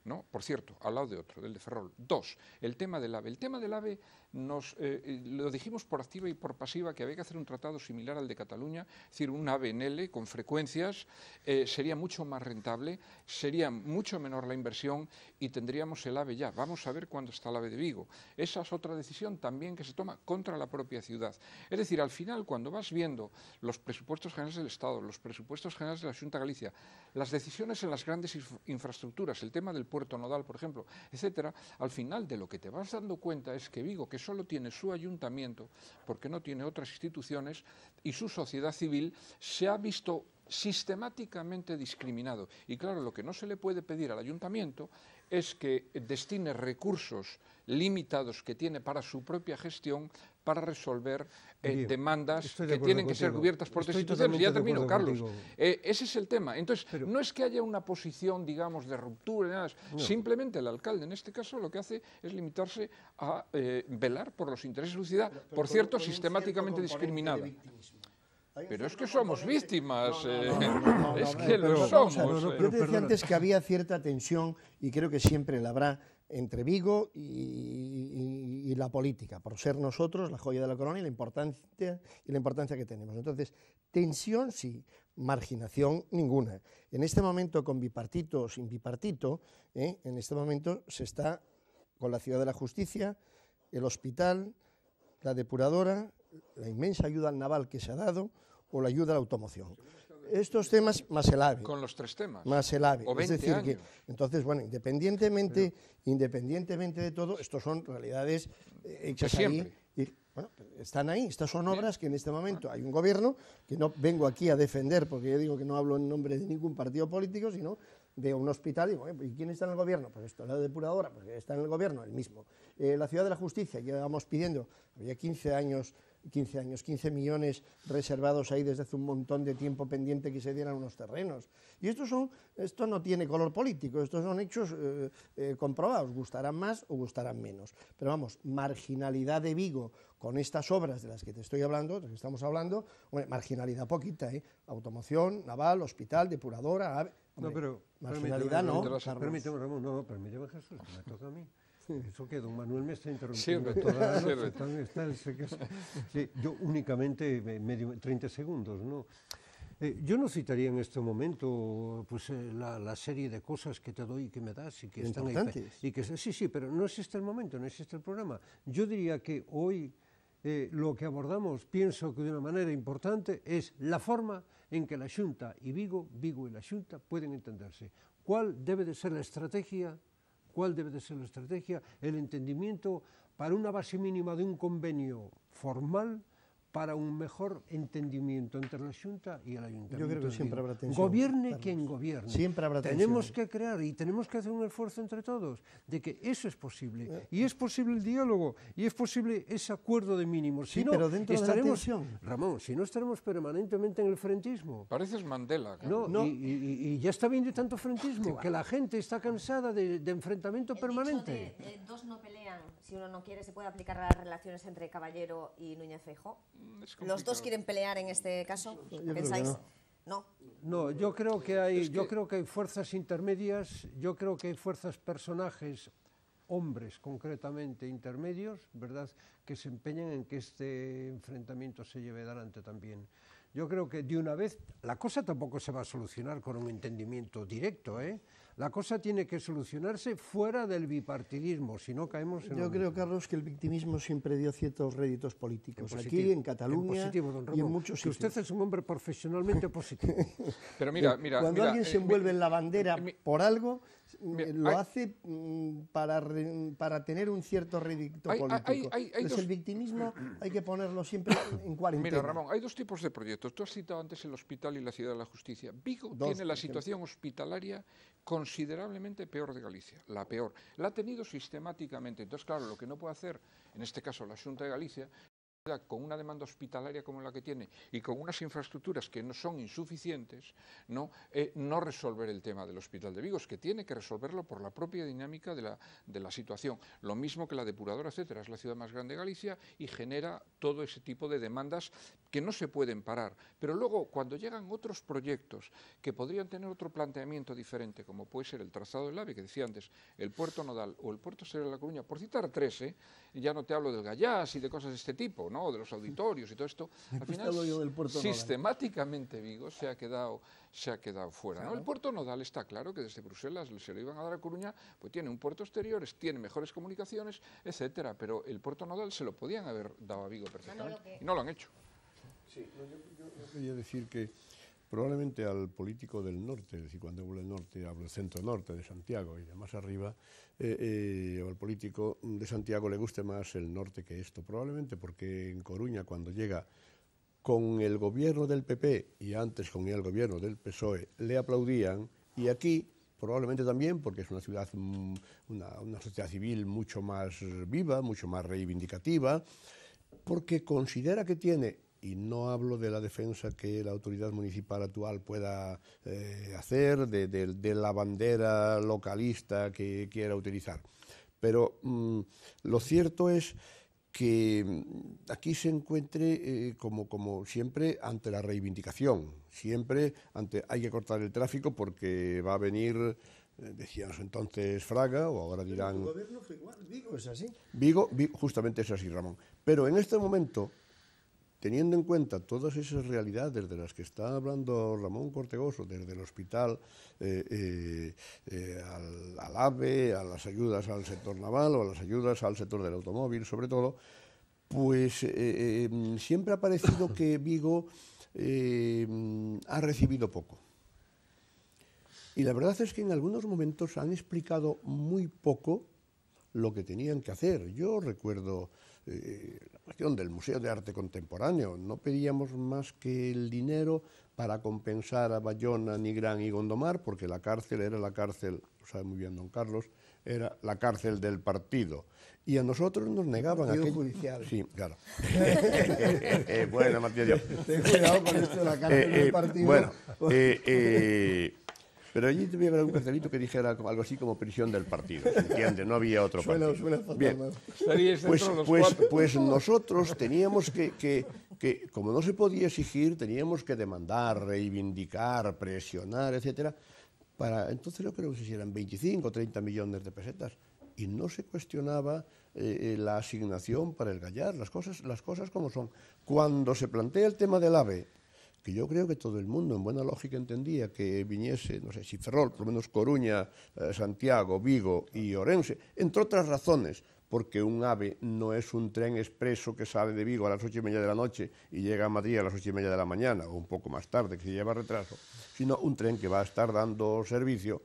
[SPEAKER 4] ¿no? Por cierto, al lado de otro, del de Ferrol. Dos, el tema del AVE. El tema del AVE nos, eh, eh, lo dijimos por activa y por pasiva que había que hacer un tratado similar al de Cataluña, es decir, un AVE en L con frecuencias, eh, sería mucho más rentable, sería mucho menor la inversión y tendríamos el AVE ya. Vamos a ver cuándo está el AVE de Vigo. Esa es otra decisión también que se toma contra la propia ciudad. Es decir, al final, cuando vas viendo los presupuestos generales del Estado, los presupuestos generales de la Junta de Galicia, las decisiones en las grandes infraestructuras, el tema del puerto nodal, por ejemplo, etcétera, al final de lo que te vas dando cuenta es que Vigo, que solo tiene su ayuntamiento, porque no tiene otras instituciones, y su sociedad civil, se ha visto sistemáticamente discriminado. Y claro, lo que no se le puede pedir al ayuntamiento es que destine recursos limitados que tiene para su propia gestión para resolver eh, demandas que tienen que ser cubiertas por instituciones. Ya termino, Carlos. Eh, ese es el tema. Entonces, no es que haya una posición, digamos, de ruptura, nada. Simplemente el alcalde, en este caso, lo que hace es limitarse a eh, velar por los intereses de la ciudad, por cierto, sistemáticamente discriminada. Pero es que somos víctimas, eh. es que lo somos. Yo te decía antes
[SPEAKER 3] que había cierta tensión, y creo que siempre la habrá, entre Vigo y, la política, por ser nosotros la joya de la corona y la importancia, y la importancia que tenemos. Entonces, tensión sí, marginación ninguna. En este momento, con bipartito o sin bipartito, ¿eh? en este momento se está con la ciudad de la justicia, el hospital, la depuradora, la inmensa ayuda al naval que se ha dado o la ayuda a la automoción. Estos temas más el AVE. Con los tres
[SPEAKER 4] temas. Más el AVE. es decir, que
[SPEAKER 3] entonces, bueno, independientemente, independientemente de todo, estos son realidades
[SPEAKER 4] eh, hechas ahí.
[SPEAKER 3] están ahí, estas son obras que en este ah. momento hay un gobierno, que no vengo aquí a defender, porque yo digo que no hablo en nombre de ningún partido político, sino de un hospital, ¿y quién está en el gobierno? Pues esto, la depuradora, porque está en el gobierno, el mismo. Eh, la ciudad de la justicia, llevamos pidiendo, había 15 años 15 años, 15 millones reservados ahí desde hace un montón de tiempo pendiente que se dieran unos terrenos. Y esto, son, esto no tiene color político, estos son hechos eh, eh, comprobados, gustarán más o gustarán menos. Pero vamos, marginalidad de Vigo con estas obras de las que te estoy hablando, de las que estamos hablando, bueno, marginalidad poquita, ¿eh? automoción, naval, hospital, depuradora, ave, no, pero marginalidad no. Permíteme,
[SPEAKER 5] Ramón, no, permíteme Jesús, me toca a mí. Eso que don Manuel me está interrumpiendo sí, toda sí, sí, yo únicamente medio, 30 segundos, ¿no? Eh, yo no citaría en este momento pues, eh, la, serie de cosas que te doy y que me das y que están ahí. Y que, sí, sí, pero no existe el momento, no existe el programa. Yo diría que hoy eh, lo que abordamos, pienso que de una manera importante, es la forma en que la Junta y Vigo, Vigo y la Junta pueden entenderse. ¿Cuál debe de ser la estrategia cuál debe de ser la estrategia, el entendimiento para una base mínima de un convenio formal para un mejor entendimiento entre la Junta y el Ayuntamiento. Yo creo que siempre habrá tensión. Gobierne quien gobierne. Siempre habrá tensión. Tenemos que crear y tenemos que hacer un esfuerzo entre todos de que eso es posible. Eh. Y es posible el diálogo y es posible ese acuerdo de mínimos. Sí, pero dentro de la tensión. Ramón, si no estaremos permanentemente en el frentismo.
[SPEAKER 4] Pareces Mandela. No, no.
[SPEAKER 5] Y, ya está bien de tanto frentismo, que la gente está cansada de, enfrentamiento
[SPEAKER 1] permanente. Dicho de eh, dos no pelean si uno no quiere, se puede aplicar a las relaciones entre Caballero y Núñez Fejo? Mm, ¿Los dos quieren pelear en este caso? ¿Pensáis? No.
[SPEAKER 5] no. yo creo que hay, yo creo que hay fuerzas intermedias, yo creo que hay fuerzas personajes, hombres concretamente intermedios, ¿verdad?, que se empeñan en que este enfrentamiento se lleve adelante también. Yo creo que de una vez la cosa tampoco se va a solucionar con un entendimiento directo, ¿eh? La cosa tiene que solucionarse fuera del bipartidismo, si no caemos en... Yo creo,
[SPEAKER 3] Carlos, que el victimismo siempre dio ciertos réditos políticos aquí, en Cataluña y en muchos usted es un hombre profesionalmente positivo. Pero mira, mira... Cuando alguien eh, se envuelve en la bandera eh, por algo, eh, lo hace mm, para, tener un cierto rédito político. el victimismo hay que ponerlo siempre en cuarentena. Mira, Ramón,
[SPEAKER 4] hay dos tipos de proyectos. Tú has citado antes el hospital y la ciudad de la justicia. Vigo tiene la situación hospitalaria considerablemente peor de Galicia, la peor. La ha tenido sistemáticamente. Entonces, claro, lo que no puede hacer, en este caso la Junta de Galicia, con una demanda hospitalaria como la que tiene y con unas infraestructuras que no son insuficientes, ¿no? Eh, no resolver el tema del Hospital de Vigo, que tiene que resolverlo por la propia dinámica de la, de la situación. Lo mismo que la depuradora, etcétera, es la ciudad más grande de Galicia y genera todo ese tipo de demandas que no se pueden parar. Pero luego, cuando llegan otros proyectos que podrían tener otro planteamiento diferente, como puede ser el trazado del AVE, que decía antes, el puerto nodal o el puerto Serra de la Coruña, por citar tres, ¿eh? ya no te hablo del Gallás y de cosas de este tipo, ¿no? de los auditorios y todo esto, al final sistemáticamente Vigo se ha quedado, se ha quedado fuera. El puerto nodal está claro que desde Bruselas se lo iban a dar a Coruña, pues tiene un puerto exterior, tiene mejores comunicaciones, etcétera, pero el puerto nodal se lo podían haber dado a Vigo perfectamente y no lo han hecho.
[SPEAKER 2] Sí, yo quería decir que probablemente al político del norte, es decir, cuando hablo del norte, hablo del centro-norte de Santiago y de más arriba, eh, eh, al político de Santiago le guste más el norte que esto, probablemente porque en Coruña cuando llega con el gobierno del PP y antes con el gobierno del PSOE le aplaudían y aquí probablemente también porque es una ciudad, mm, una sociedad civil mucho más viva, mucho más reivindicativa, porque considera que tiene y no hablo de la defensa que la autoridad municipal actual pueda eh, hacer, de, la bandera localista que quiera utilizar. Pero mm, lo cierto es que mm, aquí se encuentre, eh, como, como siempre, ante la reivindicación, siempre ante hay que cortar el tráfico porque va a venir eh, decíamos entonces Fraga, o ahora dirán... El gobierno
[SPEAKER 3] fue igual, Vigo es así.
[SPEAKER 2] Vigo, justamente es así, Ramón. Pero en este momento teniendo en cuenta todas esas realidades de las que está hablando Ramón Cortegoso, desde el hospital eh, eh, eh, al, AVE, a las ayudas al sector naval o a las ayudas al sector del automóvil, sobre todo, pues mm, siempre ha parecido que Vigo ha recibido poco. Y la verdad es que en algunos momentos han explicado muy poco lo que tenían que hacer. Yo recuerdo del Museo de Arte Contemporáneo. No pedíamos más que el dinero para compensar a Bayona, Nigrán y Gondomar, porque la cárcel era la cárcel, lo sabe muy bien don Carlos, era la cárcel del partido. Y a nosotros nos negaban aquello. judicial. Sí, claro. Eh, eh, eh, bueno, Matías, yo. Ten cuidado con esto de la cárcel del partido. Bueno, eh, Pero allí debía haber algún cartelito que dijera algo así como prisión del partido, ¿se entiende? No había otro partido. Suena, Bien, pues, pues, pues, nosotros teníamos que, como no se podía exigir, teníamos que demandar, reivindicar, presionar, etcétera, para, entonces yo creo que si eran 25 o 30 millones de pesetas y no se cuestionaba eh, eh, la asignación para el gallar, las cosas, las cosas como son. Cuando se plantea el tema del AVE que yo creo que todo el mundo en buena lógica entendía que viniese, no sé, si Ferrol, por lo menos Coruña, eh, Santiago, Vigo y Orense, entre otras razones, porque un AVE no es un tren expreso que sale de Vigo a las ocho y media de la noche y llega a Madrid a las ocho y media de la mañana, o un poco más tarde, que se lleva retraso, sino un tren que va a estar dando servicio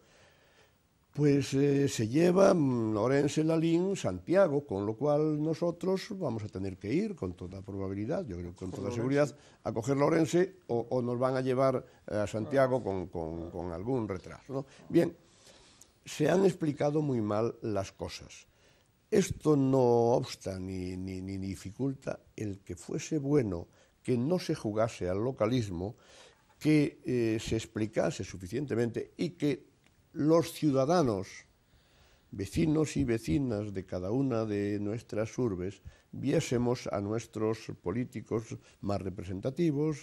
[SPEAKER 2] pues eh, se lleva mm, Orense, Lalín, Santiago, con lo cual nosotros vamos a tener que ir con toda probabilidad, yo creo con toda seguridad, a coger Orense eh, o, nos van a llevar eh, a Santiago con, algún retraso. Bien, se han explicado muy mal las cosas. Esto no obsta ni, ni, dificulta el que fuese bueno que no se jugase al localismo, que se explicase suficientemente y que los ciudadanos, vecinos y vecinas de cada una de nuestras urbes, viésemos a nuestros políticos más representativos,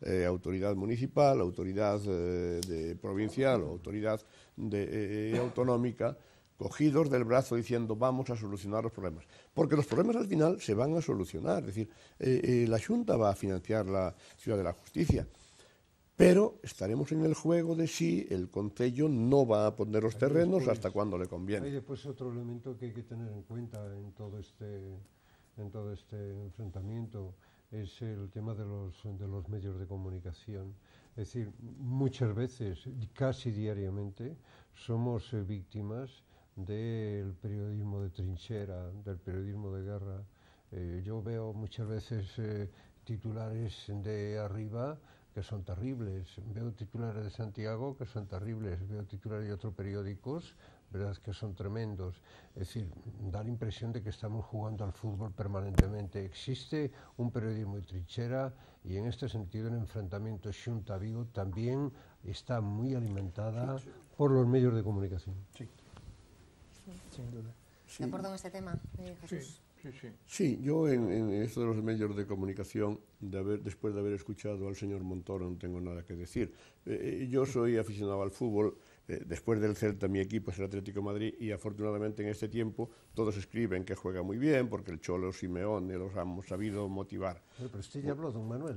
[SPEAKER 2] eh, autoridad municipal, autoridad eh, de provincial o autoridad de, eh, autonómica, cogidos del brazo diciendo vamos a solucionar los problemas. Porque los problemas al final se van a solucionar. Es decir, la Junta va a financiar la Ciudad de la Justicia. Pero estaremos en el juego de si el Concello no va a poner los terrenos hasta cuando le conviene. Hay
[SPEAKER 5] después otro elemento que hay que tener en cuenta en todo este, en todo este enfrentamiento, es el tema de los, de los medios de comunicación. Es decir, muchas veces, casi diariamente, somos eh, víctimas del periodismo de trinchera, del periodismo de guerra. Eh, yo veo muchas veces eh, titulares de arriba que son terribles. Veo titulares de Santiago que son terribles, veo titulares de otros periódicos, verdad que son tremendos. Es decir, da la impresión de que estamos jugando al fútbol permanentemente. Existe un periodismo y trinchera y en este sentido el enfrentamiento Xunta Vigo también está muy alimentada por los medios de comunicación. Sí. Sin
[SPEAKER 1] duda. acuerdo con este tema, eh, Jesús?
[SPEAKER 2] Sí, yo en, en, esto de los medios de comunicación, después de haber escuchado al señor Montoro, no tengo nada que decir. Eh, eh, yo soy aficionado al fútbol, eh, después del Celta mi equipo es el Atlético Madrid y afortunadamente en este tiempo todos escriben que juega muy bien porque el Cholo Simeone los han sabido motivar.
[SPEAKER 5] Pero, pero ya Manuel,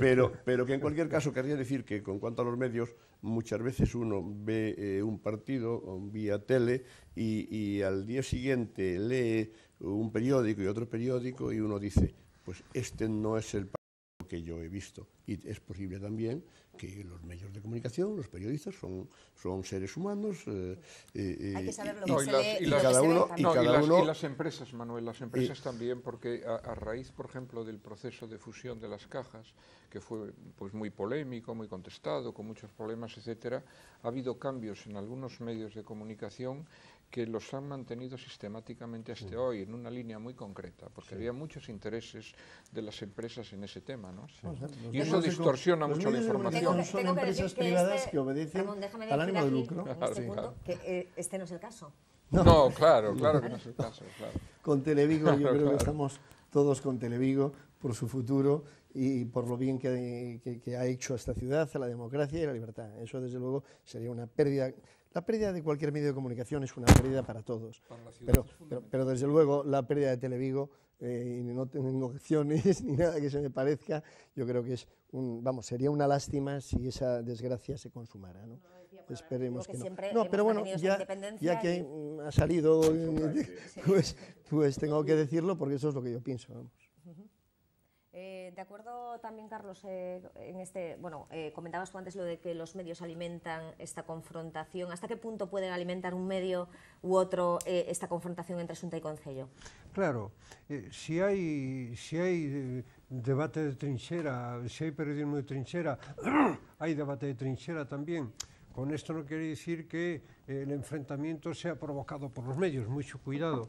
[SPEAKER 5] pero, pero que en cualquier
[SPEAKER 2] caso querría decir que con cuanto a los medios, muchas veces uno ve eh, un partido um, vía tele y, y al día siguiente lee un periódico y otro periódico y uno dice, pues este no es el que yo he visto. Y es posible también que los medios de comunicación, los periodistas, son, son seres humanos. Eh, eh, Hay que eh, saber lo que se y, las,
[SPEAKER 4] empresas, Manuel, las empresas también, porque a, a, raíz, por ejemplo, del proceso de fusión de las cajas, que fue pues muy polémico, muy contestado, con muchos problemas, etcétera, ha habido cambios en algunos medios de comunicación que los han mantenido sistemáticamente hasta hoy en una línea muy concreta, porque había muchos intereses de las empresas en ese tema, ¿no? Pues, y eso distorsiona mucho la información. son empresas este privadas que, obedecen
[SPEAKER 1] al ánimo de lucro. este, ah, que, eh, este no es el caso.
[SPEAKER 4] No, claro, claro que no es el caso.
[SPEAKER 3] Con Televigo yo creo que estamos todos con Televigo por su futuro y por lo bien que, que, ha hecho a esta ciudad, a la democracia y a la libertad. Eso, desde luego, sería una pérdida la pérdida de cualquier medio de comunicación es una pérdida para todos. pero, desde luego la pérdida de Televigo, eh, y no tengo opciones ni nada que se me parezca, yo creo que es un, vamos, sería una lástima si esa desgracia se consumara. ¿no? Pues, Esperemos que, no. No, pero bueno, ya, que ha salido, pues, pues, tengo que decirlo porque eso es lo que yo pienso. Vamos.
[SPEAKER 1] Eh, de acuerdo también, Carlos, eh, en este, bueno, eh, comentabas tú antes lo de que los medios alimentan esta confrontación. ¿Hasta qué punto pueden alimentar un medio u otro esta confrontación entre Junta y Concello?
[SPEAKER 5] Claro, si hay, si hay debate de trinchera, si hay periodismo de trinchera, hay debate de trinchera también. Con esto no quiere decir que el enfrentamiento sea provocado por los medios, mucho cuidado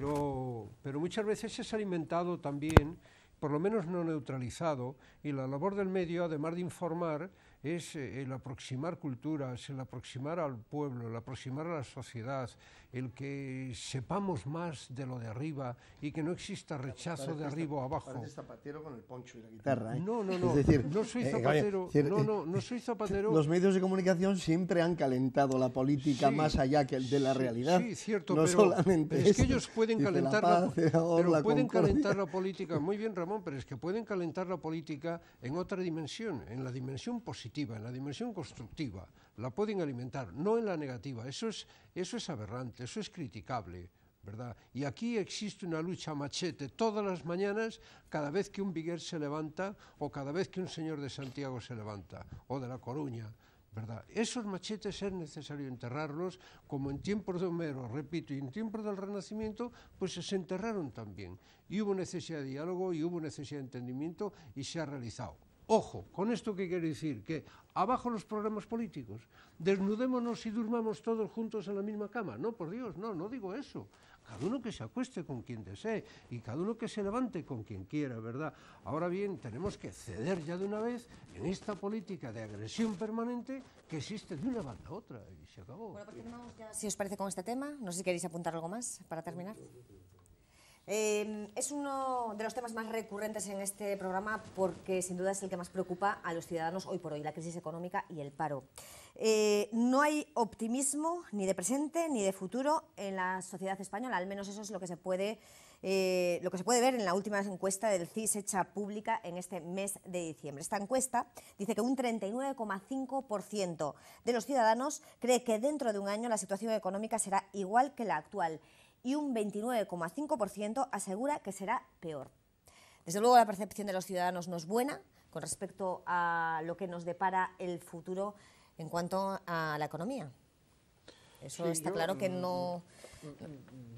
[SPEAKER 5] pero, muchas veces es alimentado también, por lo menos no neutralizado, y la labor del medio, además de informar, es eh, el aproximar culturas, el aproximar al pueblo, el aproximar a la sociedad, el que sepamos más de lo de arriba y que no exista rechazo este de arriba o abajo. Este
[SPEAKER 3] zapatero con el poncho y la guitarra. ¿eh? No, no, no. no soy eh, zapatero. no, no,
[SPEAKER 5] no soy zapatero. Los medios de
[SPEAKER 3] comunicación siempre han calentado la política más allá que de la realidad. Sí, cierto, pero solamente es que ellos pueden calentar la, pueden calentar la
[SPEAKER 5] política. Muy bien, Ramón, pero es que pueden calentar la política en otra dimensión, en la dimensión positiva en la dimensión constructiva, la pueden alimentar, no en la negativa. Eso es, eso es aberrante, eso es criticable. ¿verdad? Y aquí existe una lucha machete todas las mañanas, cada vez que un viguer se levanta o cada vez que un señor de Santiago se levanta o de La Coruña. ¿verdad? Esos machetes es necesario enterrarlos, como en tiempos de Homero, repito, y en tiempos del Renacimiento, pues se enterraron también. Y hubo necesidad de diálogo y hubo necesidad de entendimiento y se ha realizado. Ojo, ¿con esto qué quiere decir? Que abajo los programas políticos, desnudémonos y durmamos todos juntos en la misma cama. No, por Dios, no, no digo eso. Cada uno que se acueste con quien desee y cada uno que se levante con quien quiera, ¿verdad? Ahora bien, tenemos que ceder ya de una vez en esta política de agresión permanente que existe de una banda a otra y se
[SPEAKER 1] acabó. Bueno, pues terminamos ya, si os parece, con este tema. No sé si queréis apuntar algo más para terminar. Em, es uno de los temas más recurrentes en este programa porque sin duda es el que más preocupa a los ciudadanos hoy por hoy, la crisis económica y el paro. Eh, no hay optimismo ni de presente ni de futuro en la sociedad española, al menos eso es lo que se puede, eh, lo que se puede ver en la última encuesta del CIS hecha pública en este mes de diciembre. Esta encuesta dice que un 39,5% de los ciudadanos cree que dentro de un año la situación económica será igual que la actual y un 29,5% asegura que será peor. Desde luego la percepción de los ciudadanos no es buena con respecto a lo que nos depara el futuro en cuanto a la economía. Eso está claro que mm, no,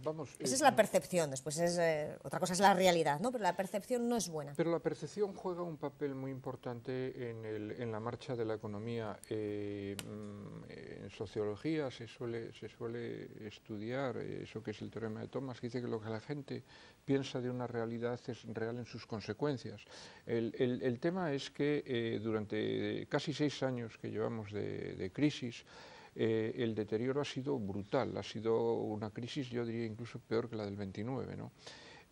[SPEAKER 5] Vamos, Esa eh, es la mm.
[SPEAKER 1] percepción, después es eh, otra cosa es la realidad, ¿no? Pero la percepción no es buena. Pero
[SPEAKER 4] la percepción juega un papel muy importante en, el, en la marcha de la economía. Eh, mm, en sociología se suele, se suele estudiar eso que es el teorema de Thomas, que dice que lo que la gente piensa de una realidad es real en sus consecuencias. El, el, tema es que durante casi seis años que llevamos de, de crisis, eh, el deterioro ha sido brutal, ha sido una crisis, yo diría incluso peor que la del 29,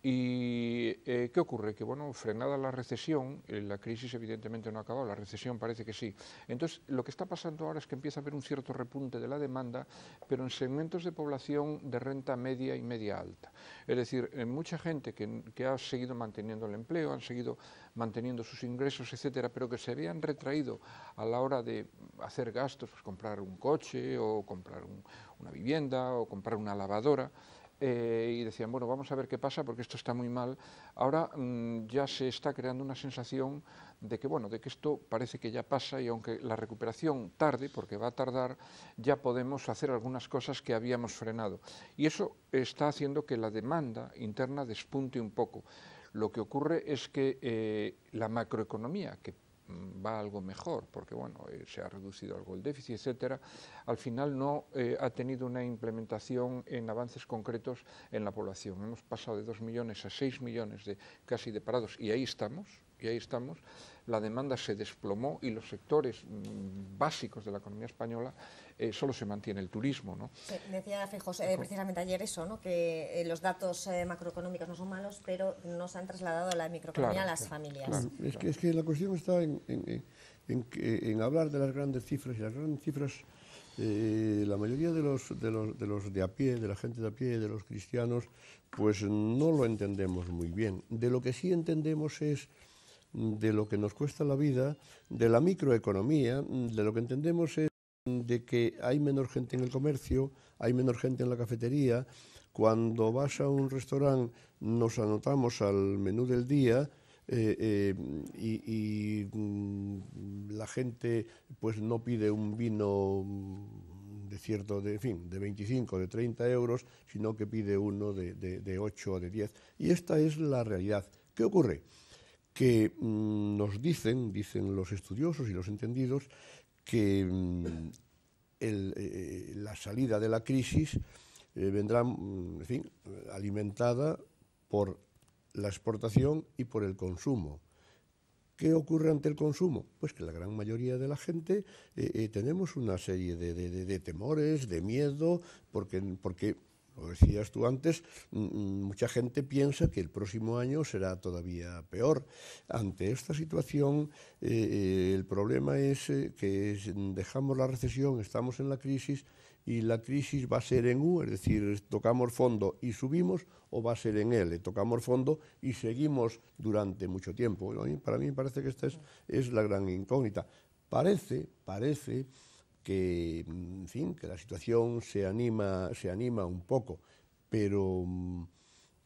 [SPEAKER 4] ¿Y eh, qué ocurre? Que, bueno, frenada la recesión, eh, la crisis evidentemente no ha acabado, la recesión parece que sí. Entonces, lo que está pasando ahora es que empieza a haber un cierto repunte de la demanda, pero en segmentos de población de renta media y media alta. Es decir, en eh, mucha gente que, ha seguido manteniendo el empleo, han seguido manteniendo sus ingresos, etcétera, pero que se habían retraído a la hora de hacer gastos, pues comprar un coche o comprar una vivienda o comprar una lavadora. Eh, y decían, bueno, vamos a ver qué pasa porque esto está muy mal. Ahora mm, ya se está creando una sensación de que, bueno, de que esto parece que ya pasa y aunque la recuperación tarde, porque va a tardar, ya podemos hacer algunas cosas que habíamos frenado. Y eso está haciendo que la demanda interna despunte un poco. Lo que ocurre es que eh, la macroeconomía, que va algo mejor, porque bueno, eh, se ha reducido algo el déficit, etcétera, al final no eh, ha tenido una implementación en avances concretos en la población. Hemos pasado de 2 millones a 6 millones de casi de parados y ahí estamos, y ahí estamos, la demanda se desplomó y los sectores mm, básicos de la economía española eh, solo se mantiene el turismo. ¿no? Eh,
[SPEAKER 1] decía Fijos eh, precisamente ayer eso, ¿no? que los datos macroeconómicos no son malos, pero no se han trasladado a la microeconomía a las familias. es, que,
[SPEAKER 2] es, que, la cuestión está en, en, en, hablar de las grandes cifras y las grandes cifras... la mayoría de los, de los, de los de a pie, de la gente de a pie, de los cristianos, pues no lo entendemos muy bien. De lo que sí entendemos es de lo que nos cuesta la vida, de la microeconomía, mm, de lo que entendemos es mm, de que hay menos gente en el comercio, hay menos gente en la cafetería. Cuando vas a un restaurante nos anotamos al menú del día, eh, eh, y, mm, la gente pues no pide un vino de cierto, de, fin, de 25, de 30 euros, sino que pide uno de, de 8 o de 10. Y esta es la realidad. ¿Qué ocurre? que mm, nos dicen, dicen los estudiosos y los entendidos, que mm, eh, la salida de la crisis eh, vendrá mm, en fin, alimentada por la exportación y por el consumo. ¿Qué ocurre ante el consumo? Pues que la gran mayoría de la gente eh, tenemos una serie de, temores, de miedo, porque, porque como decías tú antes, mm, mm, mucha gente piensa que el próximo año será todavía peor. Ante esta situación, eh, eh, el problema es eh, que mm, dejamos la recesión, estamos en la crisis y la crisis va a ser en U, es decir, tocamos fondo y subimos, o va a ser en L, tocamos fondo y seguimos durante mucho tiempo. Para mí parece que esta es, es la gran incógnita. Parece, parece que, mm, en fin, que la situación se anima, se anima un poco, pero mm,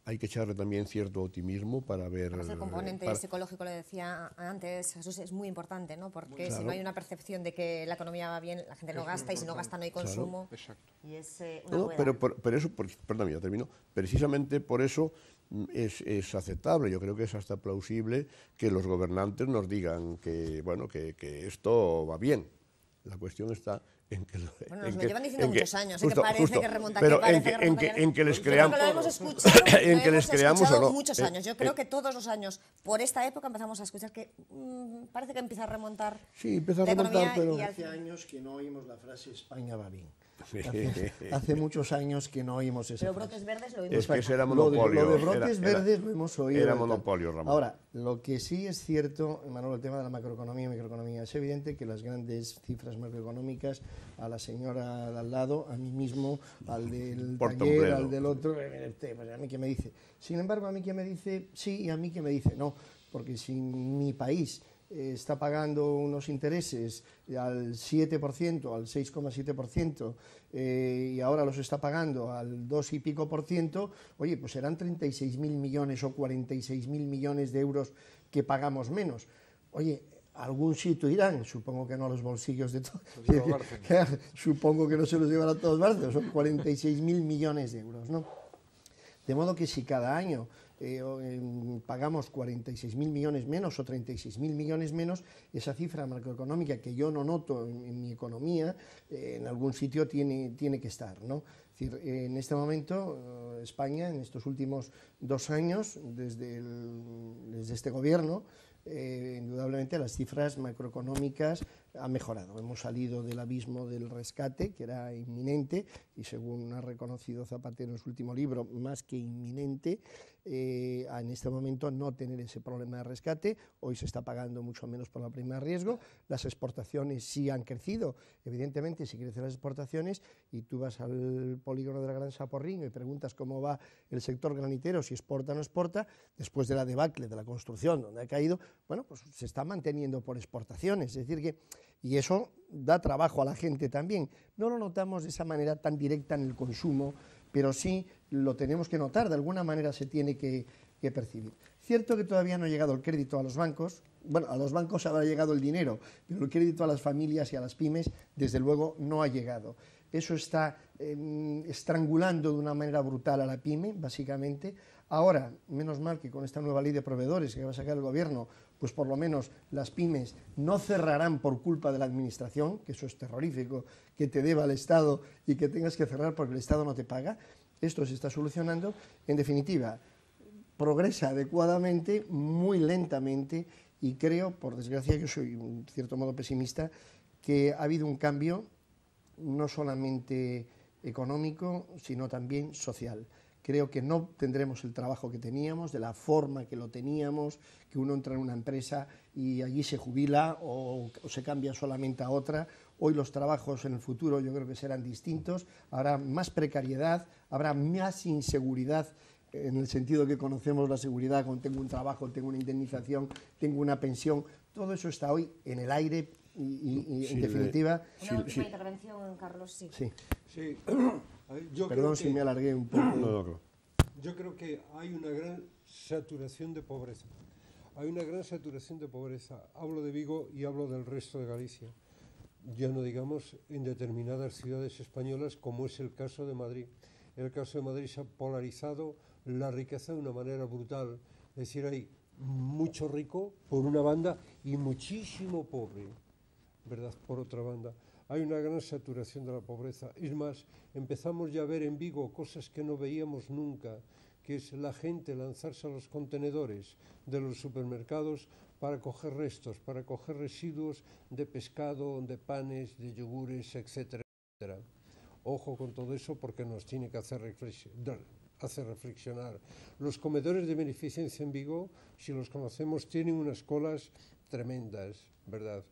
[SPEAKER 2] hay que echarle también cierto optimismo para ver... el componente
[SPEAKER 1] psicológico, lo decía antes eso es muy importante, ¿no? Porque si no hay una percepción de que la economía va bien, la gente no gasta y si no gasta no hay consumo. Exacto. Eh, pero,
[SPEAKER 2] pero, eso, perdón, ya termino. Precisamente por eso mm, es, es, aceptable, yo creo que es hasta plausible que los gobernantes nos digan que, bueno, que, que esto va bien, la cuestión está en que... Bueno, nos lo llevan diciendo muchos años, ¿eh? justo, que parece que remonta... pero que parece en, que, en que, que les creamos... Lo hemos escuchado, en que les creamos o no. muchos eh, años. Yo creo eh. que
[SPEAKER 1] todos los años, por esta época, empezamos a escuchar que mm, parece que empieza a remontar
[SPEAKER 2] Sí,
[SPEAKER 3] empieza a remontar, pero... Hace años que no oímos la frase España va bien. Hace, muchos años que no oímos eso. Pero brotes verdes
[SPEAKER 6] lo oímos. Es que eso era
[SPEAKER 3] monopolio. Lo de, brotes verdes lo hemos oído. Era monopolio, Ramón. Ahora, lo que sí es cierto, Manuel, el tema de la macroeconomía y microeconomía, es evidente que las grandes cifras macroeconómicas, a la señora de al lado, a mí mismo, al del Porto taller, al del otro, eh, eh, este, pues, a mí que me dice. Sin embargo, a mí que me dice sí y a mí que me dice no, porque si mi país está pagando unos intereses al 7%, al 6,7%, eh, y ahora los está pagando al 2 y pico por ciento, oye, pues serán 36.000 millones o 46.000 millones de euros que pagamos menos. Oye, algún sitio irán, supongo que no a los bolsillos de todos. supongo que no se los llevarán a todos barcos, son 46.000 millones de euros, ¿no? De modo que si cada año eh, eh, pagamos 46.000 millones menos o 36.000 millones menos, esa cifra macroeconómica que yo no noto en, mi economía, eh, en algún sitio tiene, tiene que estar. ¿no? decir, en este momento España, en estos últimos dos años, desde, desde este gobierno, indudablemente las cifras macroeconómicas han mejorado. Hemos salido del abismo del rescate, que era inminente, y según ha reconocido Zapatero en su último libro, más que inminente, eh, en este momento no tener ese problema de rescate. Hoy se está pagando mucho menos por la prima de riesgo. Las exportaciones sí han crecido. Evidentemente, si crecen las exportaciones y tú vas al polígono de la Gran Saporrín y preguntas cómo va el sector granitero, si exporta o no exporta, después de la debacle de la construcción donde ha caído, bueno, pues se está manteniendo por exportaciones. Es decir, que, y eso da trabajo a la gente también. No lo notamos de esa manera tan directa en el consumo, pero sí lo tenemos que notar, de alguna manera se tiene que, percibir. Cierto que todavía no ha llegado el crédito a los bancos, bueno, a los bancos habrá llegado el dinero, pero el crédito a las familias y a las pymes, desde luego, no ha llegado. Eso está em, estrangulando de una manera brutal a la pyme, básicamente. Ahora, menos mal que con esta nueva ley de proveedores que va a sacar el gobierno, pues por lo menos las pymes no cerrarán por culpa de la administración, que eso es terrorífico, que te deba el Estado y que tengas que cerrar porque el Estado no te paga. Esto se está solucionando. En definitiva, progresa adecuadamente, muy lentamente, y creo, por desgracia, yo soy en cierto modo pesimista, que ha habido un cambio no solamente económico, sino también social. Creo que no tendremos el trabajo que teníamos, de la forma que lo teníamos, que uno entra en una empresa y allí se jubila o se cambia solamente a otra, Hoy los trabajos en el futuro yo creo que serán distintos, habrá más precariedad, habrá más inseguridad en el sentido que conocemos la seguridad cuando tengo un trabajo, tengo una indemnización, tengo una pensión, todo eso está hoy en el aire y, en definitiva... Eh, una última
[SPEAKER 1] intervención, Carlos, sí.
[SPEAKER 5] Perdón si me
[SPEAKER 3] alargué un poco.
[SPEAKER 1] Yo creo
[SPEAKER 5] que hay una gran saturación de pobreza. Hay una gran saturación de pobreza. Hablo de Vigo y hablo del resto de Galicia ya no digamos en determinadas ciudades españolas como es el caso de Madrid. el caso de Madrid se ha polarizado la riqueza de una manera brutal. Es decir, hay mucho rico por una banda y muchísimo pobre, ¿verdad? Por otra banda. Hay una gran saturación de la pobreza. Es más, empezamos ya a ver en Vigo cosas que no veíamos nunca, que es la gente lanzarse a los contenedores de los supermercados para coger restos, para coger residuos de pescado, de panes, de yogures, etcétera, etcétera. Ojo con todo eso porque nos tiene que hacer reflexionar. reflexionar. Los comedores de beneficencia en Vigo, si los conocemos, tienen unas colas tremendas, ¿verdad?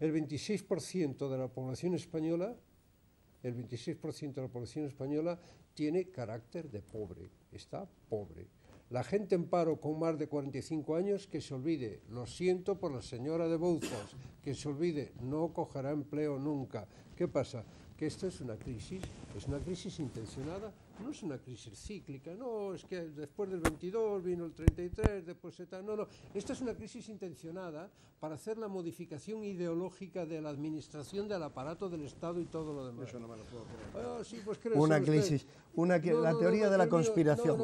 [SPEAKER 5] El 26% de la población española, el 26% de la población española tiene carácter de pobre, está pobre. La gente en paro con más de 45 años que se olvide, lo siento por la señora de Bouzas, que se olvide, no cogerá empleo nunca. ¿Qué pasa? Que esta es una crisis, es una crisis intencionada no es una crisis cíclica, no, es que después del 22 vino el 33, después se tal, no, no, esta es una crisis intencionada para hacer la modificación ideológica de la administración del aparato del Estado y todo lo demás. Eso no me lo puedo creer. Ah, pues una crisis,
[SPEAKER 3] una la teoría de la conspiración,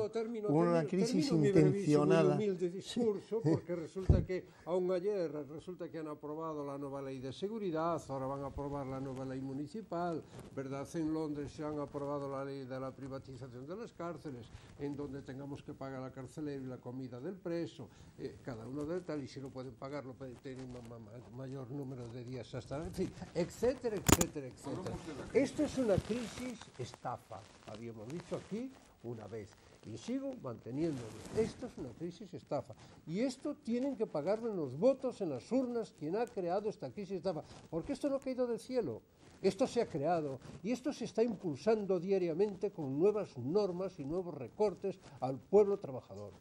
[SPEAKER 3] una crisis intencionada. Mi
[SPEAKER 5] discurso porque resulta que aún ayer resulta que han aprobado la nueva ley de seguridad, ahora van a aprobar la nueva ley municipal, verdad, en Londres se han aprobado la ley de la privatización de las cárceles, en donde tengamos que pagar la carcelera y la comida del preso, eh, cada uno de tal, y si lo pueden pagar, lo pueden tener un mayor número de días hasta, en etcétera, etcétera, etcétera. Esto es una crisis estafa, habíamos dicho aquí una vez y sigo manteniéndolo. Esto es una crisis estafa. Y esto tienen que pagarlo en los votos en las urnas quien ha creado esta crisis estafa. Porque esto no ha caído del cielo. Esto se ha creado y esto se está impulsando diariamente
[SPEAKER 3] con nuevas normas y nuevos recortes al pueblo trabajador.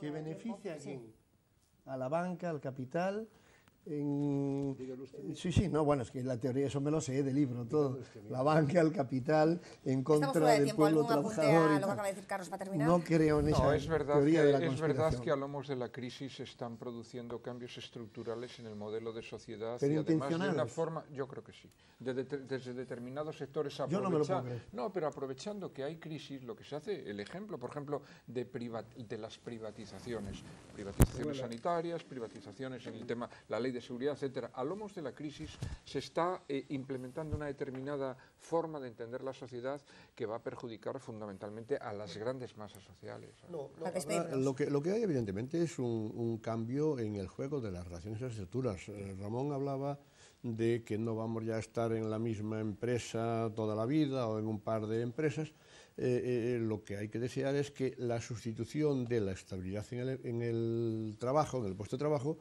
[SPEAKER 3] ¿Que beneficia a quién? A la banca, al capital, sí, sí, no, bueno, es que la teoría eso me lo sé de libro, todo. La banca, el capital, en contra del pueblo trabajador. No creo en esa es verdad que, de la Es verdad que
[SPEAKER 4] hablamos de la crisis, se están produciendo cambios estructurales en el modelo de sociedad. Pero y además de una forma, yo creo que sí, desde determinados sectores aprovechar. no, no, pero aprovechando que hay crisis, lo que se hace, el ejemplo, por ejemplo, de, de las privatizaciones, privatizaciones sanitarias, privatizaciones en el tema, la ley de seguridad, etcétera, a lomos de la crisis se está eh, implementando una determinada forma de entender la sociedad que va a perjudicar fundamentalmente a las grandes masas sociales.
[SPEAKER 1] lo,
[SPEAKER 2] que, lo que hay evidentemente es un, cambio en el juego de las relaciones y estructuras. Eh, Ramón hablaba de que no vamos ya a estar en la misma empresa toda la vida o en un par de empresas. Eh, lo que hay que desear es que la sustitución de la estabilidad en en el trabajo, en el puesto de trabajo,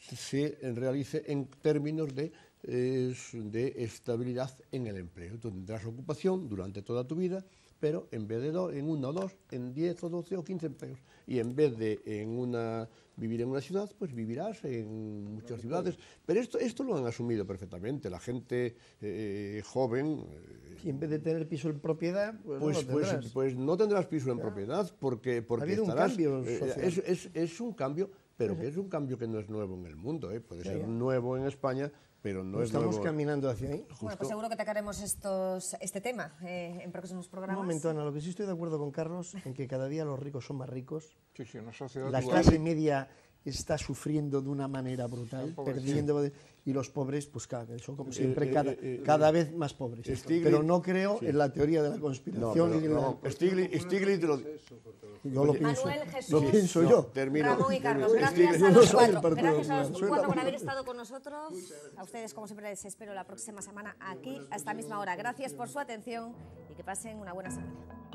[SPEAKER 2] se realice en términos de, de estabilidad en el empleo. Tú tendrás ocupación durante toda tu vida, pero en vez de en uno o dos, en diez o doce o quince empleos. Y en vez de en una, vivir en una ciudad, pues vivirás en muchas ciudades. Pues. Pero esto, esto lo han asumido perfectamente. La gente eh, joven... Eh,
[SPEAKER 3] y en vez de tener piso en propiedad, pues, pues no, pues, tendrás.
[SPEAKER 2] Pues, no tendrás piso en propiedad porque, porque ha Un cambio eh,
[SPEAKER 3] social. es un
[SPEAKER 2] cambio pero que es un cambio que no es nuevo en el mundo, ¿eh? puede ser nuevo en España, pero no, pues es estamos caminando
[SPEAKER 3] hacia ahí. Bueno, pues
[SPEAKER 1] seguro que atacaremos estos, este tema eh, en próximos programas. Un momento, Ana,
[SPEAKER 3] lo que sí estoy de acuerdo con Carlos, en que cada día los ricos son más ricos. Sí, sí, una sociedad La clase media está sufriendo de una manera brutal, perdiendo y los pobres, pues vez, son como eh, siempre eh, cada, eh, cada vez más pobres. pero no creo en la teoría de la conspiración. No,
[SPEAKER 2] no, Stiglitz, lo... Yo lo pienso, Manuel Jesús, pienso yo. Ramón y Carlos, gracias a los cuatro, gracias a los cuatro por haber estado
[SPEAKER 1] con nosotros. A ustedes, como siempre, les espero la próxima semana aquí, a esta misma hora. Gracias por su atención y que pasen una buena semana.